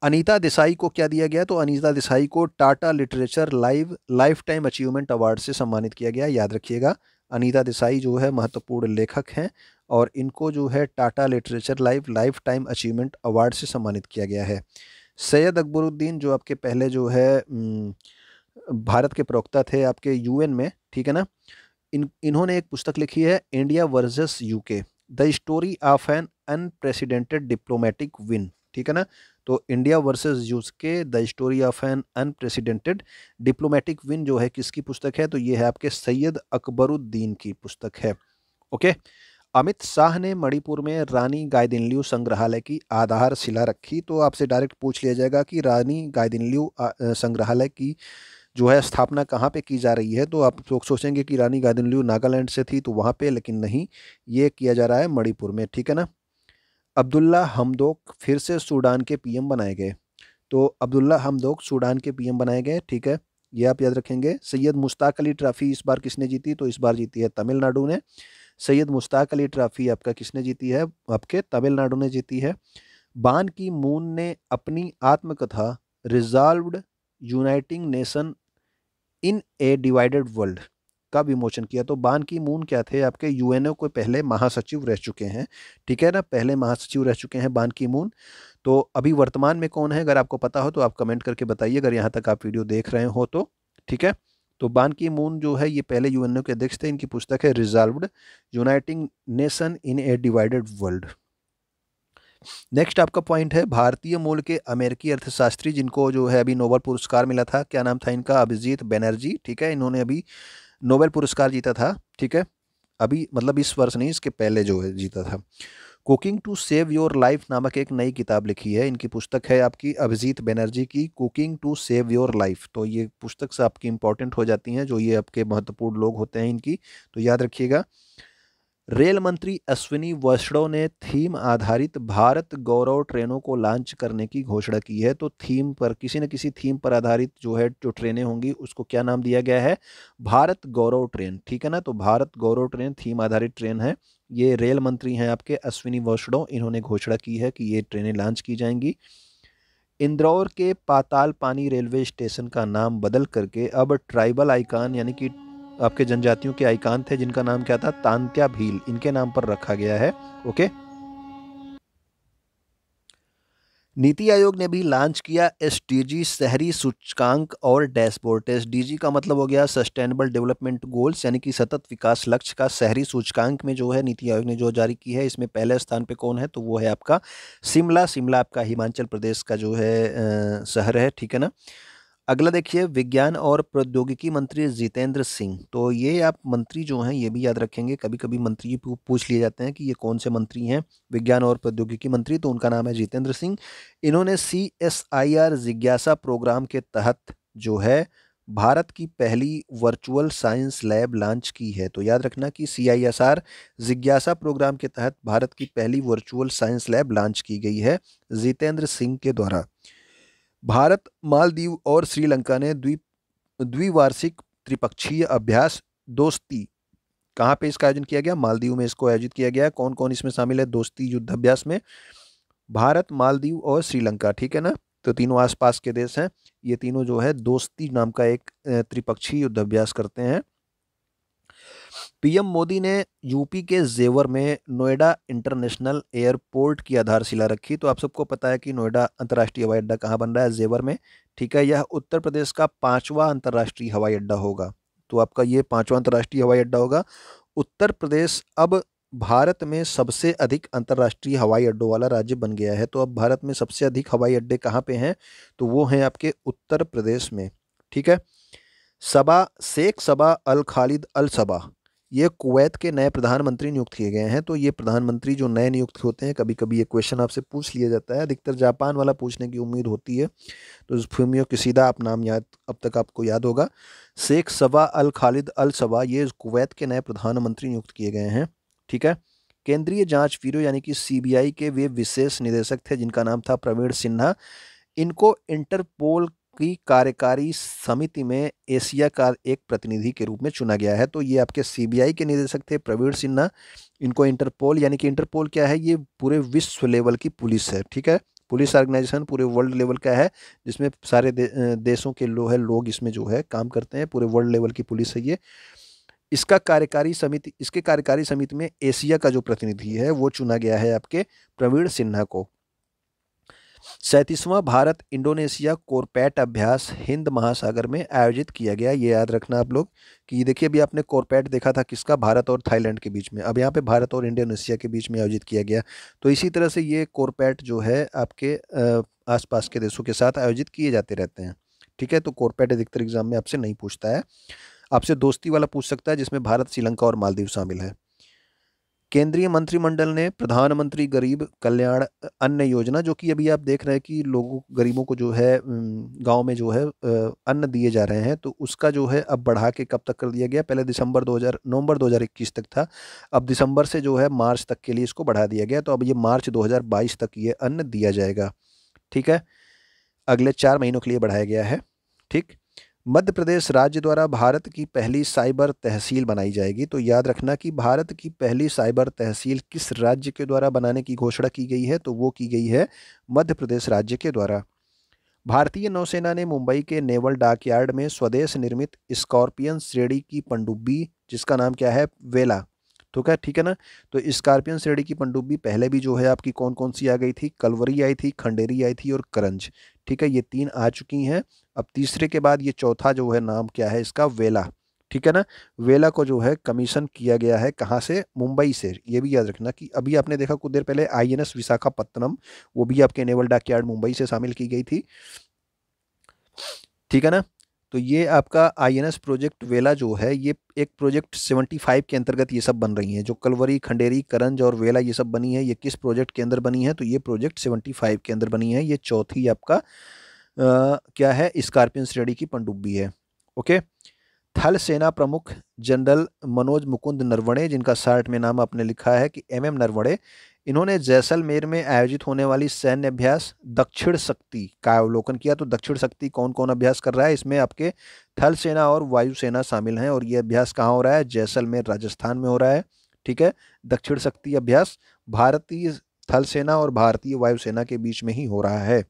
अनीता देसाई को क्या दिया गया तो अनीता देसाई को Tata literature live lifetime achievement award से सम्मानित किया गया याद रखिएगा अनीता देसाई जो है महत्वपूर्ण लेखक हैं और इनको जो है Tata literature live lifetime achievement award से सम्मानित किया गया है सैयद अकबरुद्दीन जो आपके पहले जो है भारत के प्रवक्ता थे आपके यूएन में ठीक है ना इन इन्होंने एक पुस्तक लिखी है India versus UK the story of an unprecedented diplomatic win ठीक है ना तो India versus K the story of an unprecedented diplomatic win जो है किसकी पुस्तक है तो ये है आपके सैयद अकबरुद्दीन की पुस्तक है ओके अमित शाह ने मणिपुर में रानी गायदिनल्यू संग्रहालय की आधारशिला रखी तो आपसे डायरेक्ट पूछ लिया जाएगा कि रानी गायदिनल्यू संग्रहालय की जो है स्थापना कहाँ पे की जा रही है तो आप लोग सोचेंगे कि रानी गायदिनल्यू नागालैंड से थी तो वहाँ पे लेकिन नहीं ये किया जा रहा है मणिपुर में ठीक है ना अब्दुल्ला हमदोक फिर से सूडान के पीएम बनाए गए तो अब्दुल्ला हमदोक सूडान के पीएम बनाए गए ठीक है ये आप याद रखेंगे सैयद मुश्ताक अली ट्रॉफ़ी इस बार किसने जीती तो इस बार जीती है तमिलनाडु ने सैयद मुश्ताक अली ट्रॉफ़ी आपका किसने जीती है आपके तमिलनाडु ने जीती है बान की मून ने अपनी आत्मकथा resolved uniting nation in a divided world का विमोचन किया तो बान की मून क्या थे आपके यूएनओ के पहले महासचिव रह चुके हैं ठीक है ना पहले महासचिव रह चुके हैं बान की मून तो अभी वर्तमान में कौन है अगर आपको पता हो तो आप कमेंट करके बताइए अगर यहाँ तक आप वीडियो देख रहे हो तो ठीक है तो बान की मून जो है ये पहले यू के अध्यक्ष थे इनकी पुस्तक है resolved uniting nation in a divided world next आपका पॉइंट है भारतीय मूल के अमेरिकी अर्थशास्त्री जिनको जो है अभी नोबल पुरस्कार मिला था क्या नाम था इनका अभिजीत बैनर्जी ठीक है इन्होंने अभी नोबेल पुरस्कार जीता था ठीक है अभी मतलब इस वर्ष नहीं इसके पहले जो है जीता था cooking to save your life नामक एक नई किताब लिखी है इनकी पुस्तक है आपकी अभिजीत बनर्जी की cooking to save your life तो ये पुस्तक से आपकी इंपॉर्टेंट हो जाती हैं जो ये आपके महत्वपूर्ण लोग होते हैं इनकी तो याद रखिएगा रेल मंत्री अश्विनी वैष्णव ने थीम आधारित भारत गौरव ट्रेनों को लॉन्च करने की घोषणा की है तो थीम पर किसी न किसी थीम पर आधारित जो है जो ट्रेनें होंगी उसको क्या नाम दिया गया है भारत गौरव ट्रेन ठीक है ना तो भारत गौरव ट्रेन थीम आधारित ट्रेन है ये रेल मंत्री हैं आपके अश्विनी वैष्णव इन्होंने घोषणा की है कि ये ट्रेनें लॉन्च की जाएंगी इंदौर के पाताल पानी रेलवे स्टेशन का नाम बदल करके अब ट्राइबल आइकान यानी कि आपके जनजातियों के आइकान थे जिनका नाम क्या था तांत्या भील इनके नाम पर रखा गया है ओके नीति आयोग ने भी लॉन्च किया एस शहरी सूचकांक और डैशबोर्ड एस का मतलब हो गया सस्टेनेबल डेवलपमेंट गोल्स यानी कि सतत विकास लक्ष्य का शहरी सूचकांक में जो है नीति आयोग ने जो जारी की है इसमें पहले स्थान पे कौन है तो वो है आपका शिमला शिमला आपका हिमाचल प्रदेश का जो है शहर है ठीक है ना अगला देखिए विज्ञान और प्रौद्योगिकी मंत्री जितेंद्र सिंह तो ये आप मंत्री जो हैं ये भी याद रखेंगे कभी कभी मंत्री पूछ लिए जाते हैं कि ये कौन से मंत्री हैं विज्ञान और प्रौद्योगिकी मंत्री तो उनका नाम है जितेंद्र सिंह इन्होंने सी एस आई आर जिज्ञासा प्रोग्राम के तहत जो है भारत की पहली वर्चुअल साइंस लैब लॉन्च की है तो याद रखना कि सी आई एस आर जिज्ञासा प्रोग्राम के तहत भारत की पहली वर्चुअल साइंस लैब लॉन्च की गई है जितेंद्र सिंह के द्वारा भारत मालदीव और श्रीलंका ने द्वि द्विवार्षिक त्रिपक्षीय अभ्यास दोस्ती कहाँ पे इसका आयोजन किया गया मालदीव में इसको आयोजित किया गया कौन कौन इसमें शामिल है दोस्ती युद्धाभ्यास में भारत मालदीव और श्रीलंका ठीक है ना तो तीनों आसपास के देश हैं ये तीनों जो है दोस्ती नाम का एक त्रिपक्षीय युद्धाभ्यास करते हैं पीएम मोदी ने यूपी के जेवर में नोएडा इंटरनेशनल एयरपोर्ट की आधारशिला रखी तो आप सबको पता है कि नोएडा अंतर्राष्ट्रीय हवाई अड्डा कहाँ बन रहा है जेवर में ठीक है यह उत्तर प्रदेश का पाँचवा अंतर्राष्ट्रीय हवाई अड्डा होगा तो आपका ये पाँचवा अंतर्राष्ट्रीय हवाई अड्डा होगा उत्तर प्रदेश अब भारत में सबसे अधिक अंतर्राष्ट्रीय हवाई अड्डों वाला राज्य बन गया है तो अब भारत में सबसे अधिक हवाई अड्डे कहाँ पे हैं तो वो हैं आपके उत्तर प्रदेश में ठीक है सबा शेख सबा अल खालिद अल सबा ये कुवैत के नए प्रधानमंत्री नियुक्त किए गए हैं तो ये प्रधानमंत्री जो नए नियुक्त होते हैं कभी कभी ये क्वेश्चन आपसे पूछ लिया जाता है अधिकतर जापान वाला पूछने की उम्मीद होती है तो फ्यूमियो सीधा आप नाम याद अब तक आपको याद होगा शेख सवा अल खालिद अल सवा ये कुवैत के नए प्रधानमंत्री नियुक्त किए गए हैं ठीक है केंद्रीय जाँच ब्यूरो यानी कि सी के वे विशेष निदेशक थे जिनका नाम था प्रवीण सिन्हा इनको इंटरपोल की कार्यकारी समिति में एशिया का एक प्रतिनिधि के रूप में चुना गया है तो ये आपके सीबीआई के निदेशक थे प्रवीण सिन्हा इनको इंटरपोल यानी कि इंटरपोल क्या है ये पूरे विश्व लेवल की पुलिस है ठीक है पुलिस ऑर्गेनाइजेशन पूरे वर्ल्ड लेवल का है जिसमें सारे दे, देशों के लो है लोग इसमें जो है काम करते हैं पूरे वर्ल्ड लेवल की पुलिस है ये इसका कार्यकारी समिति इसके कार्यकारी समिति में एशिया का जो प्रतिनिधि है वो चुना गया है आपके प्रवीण सिन्हा को सैंतीसवां भारत इंडोनेशिया कॉरपैट अभ्यास हिंद महासागर में आयोजित किया गया ये याद रखना आप लोग कि देखिए अभी आपने कॉरपैट देखा था किसका भारत और थाईलैंड के बीच में अब यहाँ पे भारत और इंडोनेशिया के बीच में आयोजित किया गया तो इसी तरह से ये कॉरपैट जो है आपके आसपास के देशों के साथ आयोजित किए जाते रहते हैं ठीक है तो कॉरपैट अधिकतर एग्जाम में आपसे नहीं पूछता है आपसे दोस्ती वाला पूछ सकता है जिसमें भारत श्रीलंका और मालदीव शामिल है केंद्रीय मंत्रिमंडल ने प्रधानमंत्री गरीब कल्याण अन्न योजना जो कि अभी आप देख रहे हैं कि लोगों गरीबों को जो है गांव में जो है अन्न दिए जा रहे हैं तो उसका जो है अब बढ़ा के कब तक कर दिया गया पहले दिसंबर 2000 नवंबर 2021 तक था अब दिसंबर से जो है मार्च तक के लिए इसको बढ़ा दिया गया तो अब ये मार्च दो तक ये अन्न दिया जाएगा ठीक है अगले चार महीनों के लिए बढ़ाया गया है ठीक मध्य प्रदेश राज्य द्वारा भारत की पहली साइबर तहसील बनाई जाएगी तो याद रखना कि भारत की पहली साइबर तहसील किस राज्य के द्वारा बनाने की घोषणा की गई है तो वो की गई है मध्य प्रदेश राज्य के द्वारा भारतीय नौसेना ने मुंबई के नेवल डाकयार्ड में स्वदेश निर्मित स्कॉर्पियन श्रेणी की पंडुब्बी जिसका नाम क्या है वेला तो क्या ठीक है ना तो स्कॉर्पियन श्रेणी की पंडुब्बी पहले भी जो है आपकी कौन कौन सी आ गई थी कलवरी आई थी खंडेरी आई थी और करंज ठीक है ये तीन आ चुकी हैं अब तीसरे के बाद ये चौथा जो है नाम क्या है इसका वेला ठीक है ना वेला को जो है कमीशन किया गया है कहाँ से मुंबई से ये भी याद रखना कि अभी आपने देखा कुछ देर पहले आई एन एस विशाखापत्तनम वो भी आपके नेवल डाकयार्ड मुंबई से शामिल की गई थी ठीक है ना तो ये आपका आईएनएस प्रोजेक्ट वेला जो है ये एक प्रोजेक्ट 75 के अंतर्गत ये सब बन रही हैं जो कलवरी खंडेरी करंज और वेला ये सब बनी है ये किस प्रोजेक्ट के अंदर बनी है तो ये प्रोजेक्ट फाइव के अंदर बनी है ये चौथी आपका क्या है स्कॉर्पियन श्रेणी की पंडुब्बी है ओके थल सेना प्रमुख जनरल मनोज मुकुंद नरवणे जिनका साठ में नाम आपने लिखा है कि एम एम नरवणे इन्होंने जैसलमेर में आयोजित होने वाली सैन्य अभ्यास दक्षिण शक्ति का अवलोकन किया तो दक्षिण शक्ति कौन कौन अभ्यास कर रहा है इसमें आपके थल सेना और वायुसेना शामिल हैं और ये अभ्यास कहाँ हो रहा है जैसलमेर राजस्थान में हो रहा है ठीक है दक्षिण शक्ति अभ्यास भारतीय थल सेना और भारतीय वायुसेना के बीच में ही हो रहा है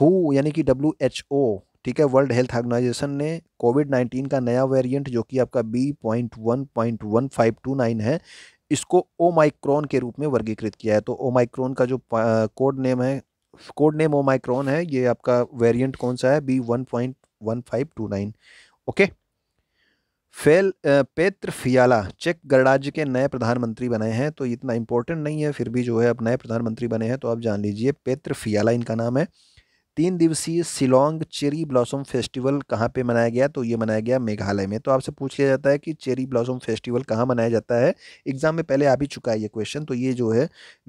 हु यानी कि डब्ल्यू एच ओ ठीक है वर्ल्ड हेल्थ ऑर्गेनाइजेशन ने कोविड नाइन्टीन का नया वेरिएंट जो कि आपका B point one point one five two nine है इसको ओमाइक्रोन के रूप में वर्गीकृत किया है तो ओमाइक्रोन का जो कोड नेम है कोड नेम ओमाइक्रोन है ये आपका वेरिएंट कौन सा है B one point one five two nine okay फेल पेत्र फियाला चेक गणराज्य के नए प्रधानमंत्री बने हैं तो इतना इम्पोर्टेंट नहीं है फिर भी जो है अब नए प्रधानमंत्री बने हैं तो आप जान लीजिए पेत्र फियाला इनका नाम है तीन दिवसीय सिलोंग चेरी ब्लॉसम फेस्टिवल कहाँ पे मनाया गया तो ये मनाया गया मेघालय में तो आपसे पूछ लिया जाता है कि चेरी ब्लॉसम फेस्टिवल कहाँ मनाया जाता है एग्जाम में पहले आ भी चुका है ये क्वेश्चन तो ये जो है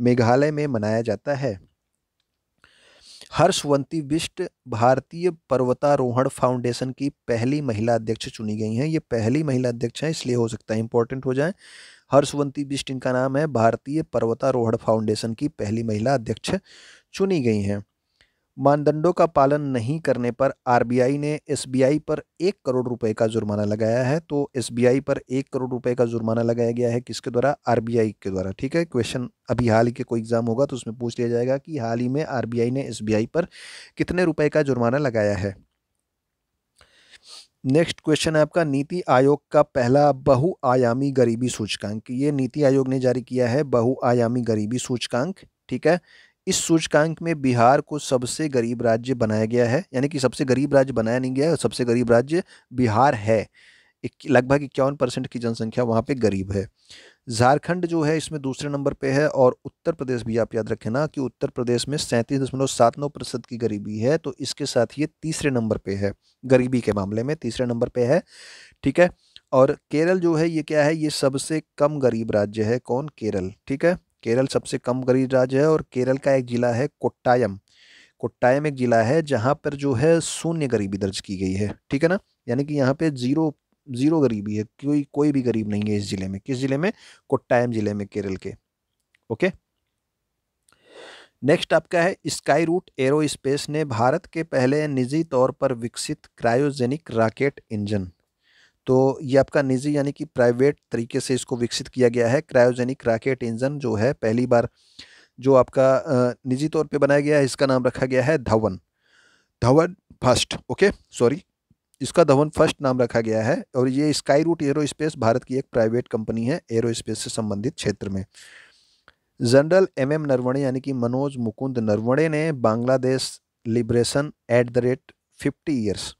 मेघालय में मनाया जाता है हर्षवंती बिष्ट भारतीय पर्वतारोहण फाउंडेशन की पहली महिला अध्यक्ष चुनी गई हैं ये पहली महिला अध्यक्ष हैं इसलिए हो सकता है इंपॉर्टेंट हो जाए हर्षवंती विष्ट इनका नाम है भारतीय पर्वतारोहण फाउंडेशन की पहली महिला अध्यक्ष चुनी गई हैं मानदंडों का पालन नहीं करने पर आरबीआई ने एसबीआई पर एक करोड़ रुपए का जुर्माना लगाया है तो एसबीआई पर एक करोड़ रुपए का जुर्माना लगाया गया है किसके द्वारा आरबीआई के द्वारा ठीक है क्वेश्चन अभी हाल ही के कोई एग्जाम होगा तो उसमें पूछ लिया जाएगा कि हाल ही में आरबीआई ने एसबीआई पर कितने रुपए का जुर्माना लगाया है नेक्स्ट क्वेश्चन है आपका नीति आयोग का पहला बहुआयामी गरीबी सूचकांक ये नीति आयोग ने जारी किया है बहुआयामी गरीबी सूचकांक ठीक है इस सूचकांक में बिहार को सबसे गरीब राज्य बनाया गया है यानी कि सबसे गरीब राज्य बनाया नहीं गया है सबसे गरीब राज्य बिहार है लगभग इक्यावन परसेंट की जनसंख्या वहाँ पे गरीब है झारखंड जो है इसमें दूसरे नंबर पे है और उत्तर प्रदेश भी आप याद रखें ना कि उत्तर प्रदेश में सैंतीस दशमलव सात नौ प्रतिशत की गरीबी है तो इसके साथ ये तीसरे नंबर पे है गरीबी के मामले में तीसरे नंबर पे है ठीक है और केरल जो है ये क्या है ये सबसे कम गरीब राज्य है कौन केरल ठीक है केरल सबसे कम गरीब राज्य है और केरल का एक ज़िला है कोट्टायम कोट्टायम एक ज़िला है जहाँ पर जो है शून्य गरीबी दर्ज की गई है ठीक है ना यानी कि यहाँ पे जीरो जीरो गरीबी है कोई कोई भी गरीब नहीं है इस ज़िले में किस ज़िले में कोट्टायम ज़िले में केरल के ओके नेक्स्ट आपका है स्काई रूट एरो स्पेस ने भारत के पहले निजी तौर पर विकसित क्रायोजेनिक रॉकेट इंजन तो ये आपका निजी यानी कि प्राइवेट तरीके से इसको विकसित किया गया है क्रायोजेनिक रॉकेट इंजन जो है पहली बार जो आपका निजी तौर पे बनाया गया है इसका नाम रखा गया है Dhawan Dhawan first okay sorry इसका धवन फर्स्ट नाम रखा गया है और ये Skyroot Aerospace Bharat की एक प्राइवेट कंपनी है एरो स्पेस से संबंधित क्षेत्र में जनरल एम एम नरवणे यानी कि मनोज मुकुंद नरवणे ने Bangladesh liberation at the rate fifty years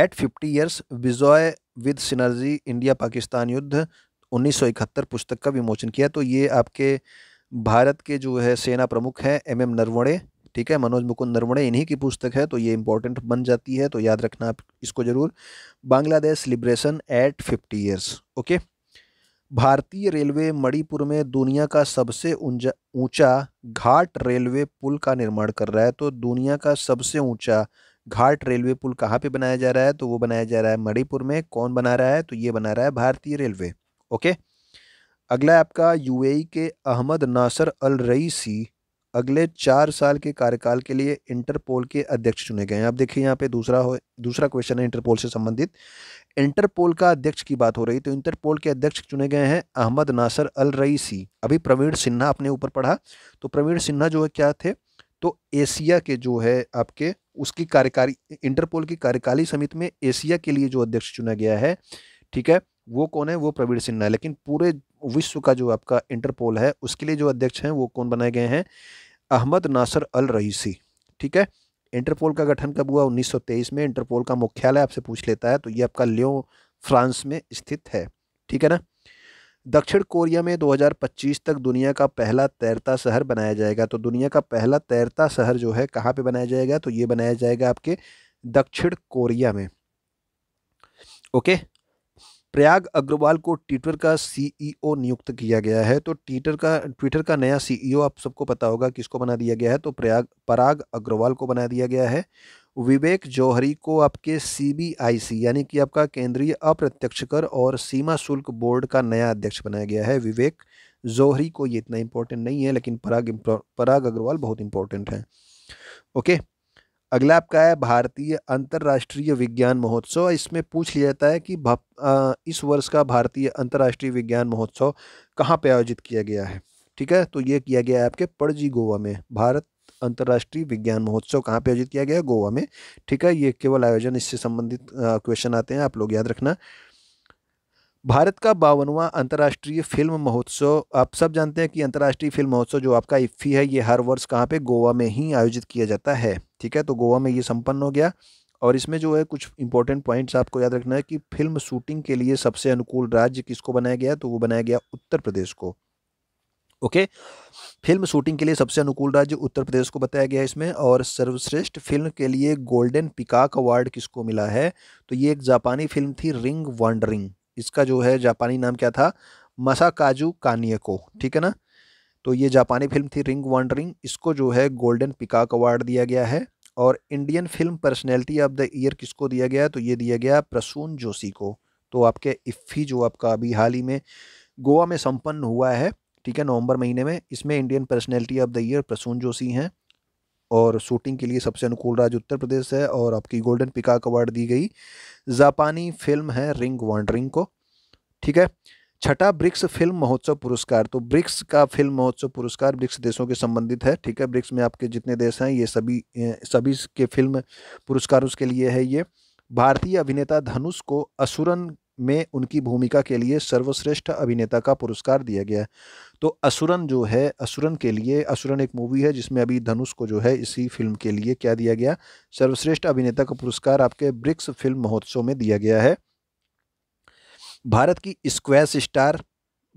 at fifty years Bijoy with synergy India Pakistan युद्ध 1971 पुस्तक का विमोचन किया तो ये आपके भारत के जो है सेना प्रमुख हैं एम एम नरवणे ठीक है मनोज मुकुंद नरवणे इन्हीं की पुस्तक है तो ये इंपॉर्टेंट बन जाती है तो याद रखना आप इसको ज़रूर Bangladesh liberation at fifty years okay भारतीय रेलवे मणिपुर में दुनिया का सबसे ऊंचा घाट रेलवे पुल का निर्माण कर रहा है तो दुनिया का सबसे ऊंचा घाट रेलवे पुल कहाँ पे बनाया जा रहा है तो वो बनाया जा रहा है मणिपुर में कौन बना रहा है तो ये बना रहा है भारतीय रेलवे ओके अगला आपका यूएई के अहमद नासर अल रईसी अगले चार साल के कार्यकाल के लिए इंटरपोल के अध्यक्ष चुने गए हैं आप देखिए यहाँ पे दूसरा हो दूसरा क्वेश्चन है इंटरपोल से संबंधित इंटरपोल का अध्यक्ष की बात हो रही तो इंटरपोल के अध्यक्ष चुने गए हैं अहमद नासर अल रईसी अभी प्रवीण सिन्हा अपने ऊपर पढ़ा तो प्रवीण सिन्हा जो है क्या थे तो एशिया के जो है आपके उसकी कार्यकारी इंटरपोल की कार्यकारी समिति में एशिया के लिए जो अध्यक्ष चुना गया है ठीक है वो कौन है वो प्रवीण सिन्हा लेकिन पूरे विश्व का जो आपका इंटरपोल है उसके लिए जो अध्यक्ष हैं वो कौन बनाए गए हैं अहमद नासर अल रईसी ठीक है इंटरपोल का गठन कब हुआ 1923 में इंटरपोल का मुख्यालय आपसे पूछ लेता है तो ये आपका लियो फ्रांस में स्थित है ठीक है ना दक्षिण कोरिया में 2025 तक दुनिया का पहला तैरता शहर बनाया जाएगा तो दुनिया का पहला तैरता शहर जो है कहाँ पे बनाया जाएगा तो ये बनाया जाएगा आपके दक्षिण कोरिया में ओके प्रयाग अग्रवाल को ट्विटर का सीईओ e नियुक्त किया गया है तो ट्विटर का ट्विटर का नया सीईओ e आप सबको पता होगा किसको बना दिया गया है तो प्रयाग पराग अग्रवाल को बना दिया गया है विवेक जौहरी को आपके सीबीआईसी यानी कि आपका केंद्रीय अप्रत्यक्ष कर और सीमा शुल्क बोर्ड का नया अध्यक्ष बनाया गया है विवेक जौहरी को ये इतना इम्पोर्टेंट नहीं है लेकिन पराग पराग अग्रवाल बहुत इम्पोर्टेंट हैं ओके अगला आपका है भारतीय अंतर्राष्ट्रीय विज्ञान महोत्सव इसमें पूछ लिया जाता है कि इस वर्ष का भारतीय अंतर्राष्ट्रीय विज्ञान महोत्सव कहाँ पर आयोजित किया गया है ठीक है तो ये किया गया है आपके पणजी गोवा में भारत अंतर्राष्ट्रीय विज्ञान महोत्सव कहाँ पे आयोजित किया गया गोवा में ठीक है ये केवल आयोजन इससे संबंधित क्वेश्चन आते हैं आप लोग याद रखना भारत का बावनवा अंतर्राष्ट्रीय फिल्म महोत्सव आप सब जानते हैं कि अंतर्राष्ट्रीय फिल्म महोत्सव जो आपका इफ्फी है ये हर वर्ष कहाँ पे गोवा में ही आयोजित किया जाता है ठीक है तो गोवा में ये संपन्न हो गया और इसमें जो है कुछ इंपॉर्टेंट पॉइंट्स आपको याद रखना है कि फिल्म शूटिंग के लिए सबसे अनुकूल राज्य किसको बनाया गया तो वो बनाया गया उत्तर प्रदेश को ओके फिल्म शूटिंग के लिए सबसे अनुकूल राज्य उत्तर प्रदेश को बताया गया है इसमें और सर्वश्रेष्ठ फिल्म के लिए गोल्डन पिकाक अवार्ड किसको मिला है तो ये एक जापानी फिल्म थी रिंग वॉन्डरिंग इसका जो है जापानी नाम क्या था मसाकाजू कानियको ठीक है ना तो ये जापानी फिल्म थी रिंग वॉन्डरिंग इसको जो है गोल्डन पिकाक अवार्ड दिया गया है और Indian film personality of the year किसको दिया गया तो ये दिया गया प्रसून जोशी को तो आपके इफ़ी जो आपका अभी हाल ही में गोवा में संपन्न हुआ है ठीक है नवंबर महीने में इसमें Indian personality of the year Prasoon Joshi हैं और शूटिंग के लिए सबसे अनुकूल राज्य उत्तर प्रदेश है और आपकी गोल्डन पिकाक अवार्ड दी गई जापानी फिल्म है रिंग वॉन्डरिंग को ठीक है छठा ब्रिक्स फिल्म महोत्सव पुरस्कार तो ब्रिक्स का फिल्म महोत्सव पुरस्कार ब्रिक्स देशों के संबंधित है ठीक है ब्रिक्स में आपके जितने देश हैं ये सभी सभी के फिल्म पुरस्कार उसके लिए है ये भारतीय अभिनेता धनुष को असुरन में उनकी भूमिका के लिए सर्वश्रेष्ठ अभिनेता का पुरस्कार दिया गया तो असुरन जो है असुरन के लिए असुरन एक मूवी है जिसमें अभी धनुष को जो है इसी फिल्म के लिए क्या दिया गया सर्वश्रेष्ठ अभिनेता का पुरस्कार आपके ब्रिक्स फिल्म महोत्सव में दिया गया है भारत की स्क्वेस स्टार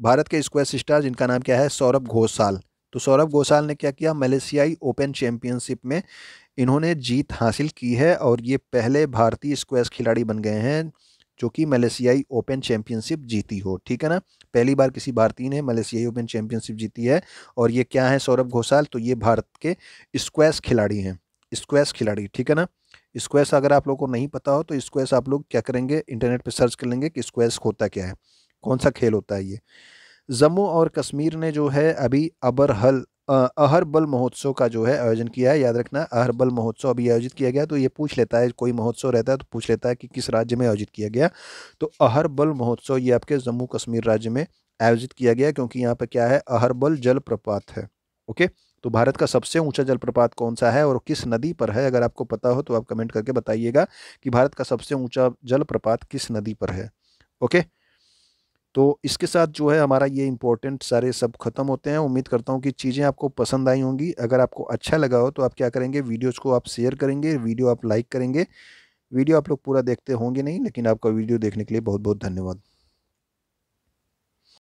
भारत के स्क्वेस स्टार जिनका नाम क्या है सौरभ घोषाल तो सौरभ घोषाल ने क्या किया मलेशियाई ओपन चैंपियनशिप में इन्होंने जीत हासिल की है और ये पहले भारतीय स्क्वेस खिलाड़ी बन गए हैं जो कि मलेशियाई ओपन चैंपियनशिप जीती हो ठीक है ना पहली बार किसी भारतीय ने मलेशियाई ओपन चैंपियनशिप जीती है और ये क्या है सौरभ घोषाल तो ये भारत के स्क्वैश खिलाड़ी हैं स्क्वैश खिलाड़ी ठीक है ना स्क्वैश अगर आप लोग को नहीं पता हो तो स्क्वैश आप लोग क्या करेंगे इंटरनेट पर सर्च कर लेंगे कि स्क्वैश होता क्या है कौन सा खेल होता है ये जम्मू और कश्मीर ने जो है अभी अबरहल अहर बल महोत्सव का जो है आयोजन किया है याद रखना अहर बल महोत्सव अभी आयोजित किया गया तो ये पूछ लेता है कोई महोत्सव रहता है तो पूछ लेता है कि किस राज्य में आयोजित किया गया तो अहर बल महोत्सव ये आपके जम्मू कश्मीर राज्य में आयोजित किया गया क्योंकि यहाँ पर क्या है अहरबल जलप्रपात है ओके तो भारत का सबसे ऊंचा जलप्रपात कौन सा है और किस नदी पर है अगर आपको पता हो तो आप कमेंट करके बताइएगा कि भारत का सबसे ऊंचा जलप्रपात किस नदी पर है ओके तो इसके साथ जो है हमारा ये इंपॉर्टेंट सारे सब खत्म होते हैं उम्मीद करता हूँ कि चीज़ें आपको पसंद आई होंगी अगर आपको अच्छा लगा हो तो आप क्या करेंगे वीडियोज़ को आप शेयर करेंगे वीडियो आप लाइक करेंगे वीडियो आप लोग पूरा देखते होंगे नहीं लेकिन आपका वीडियो देखने के लिए बहुत बहुत धन्यवाद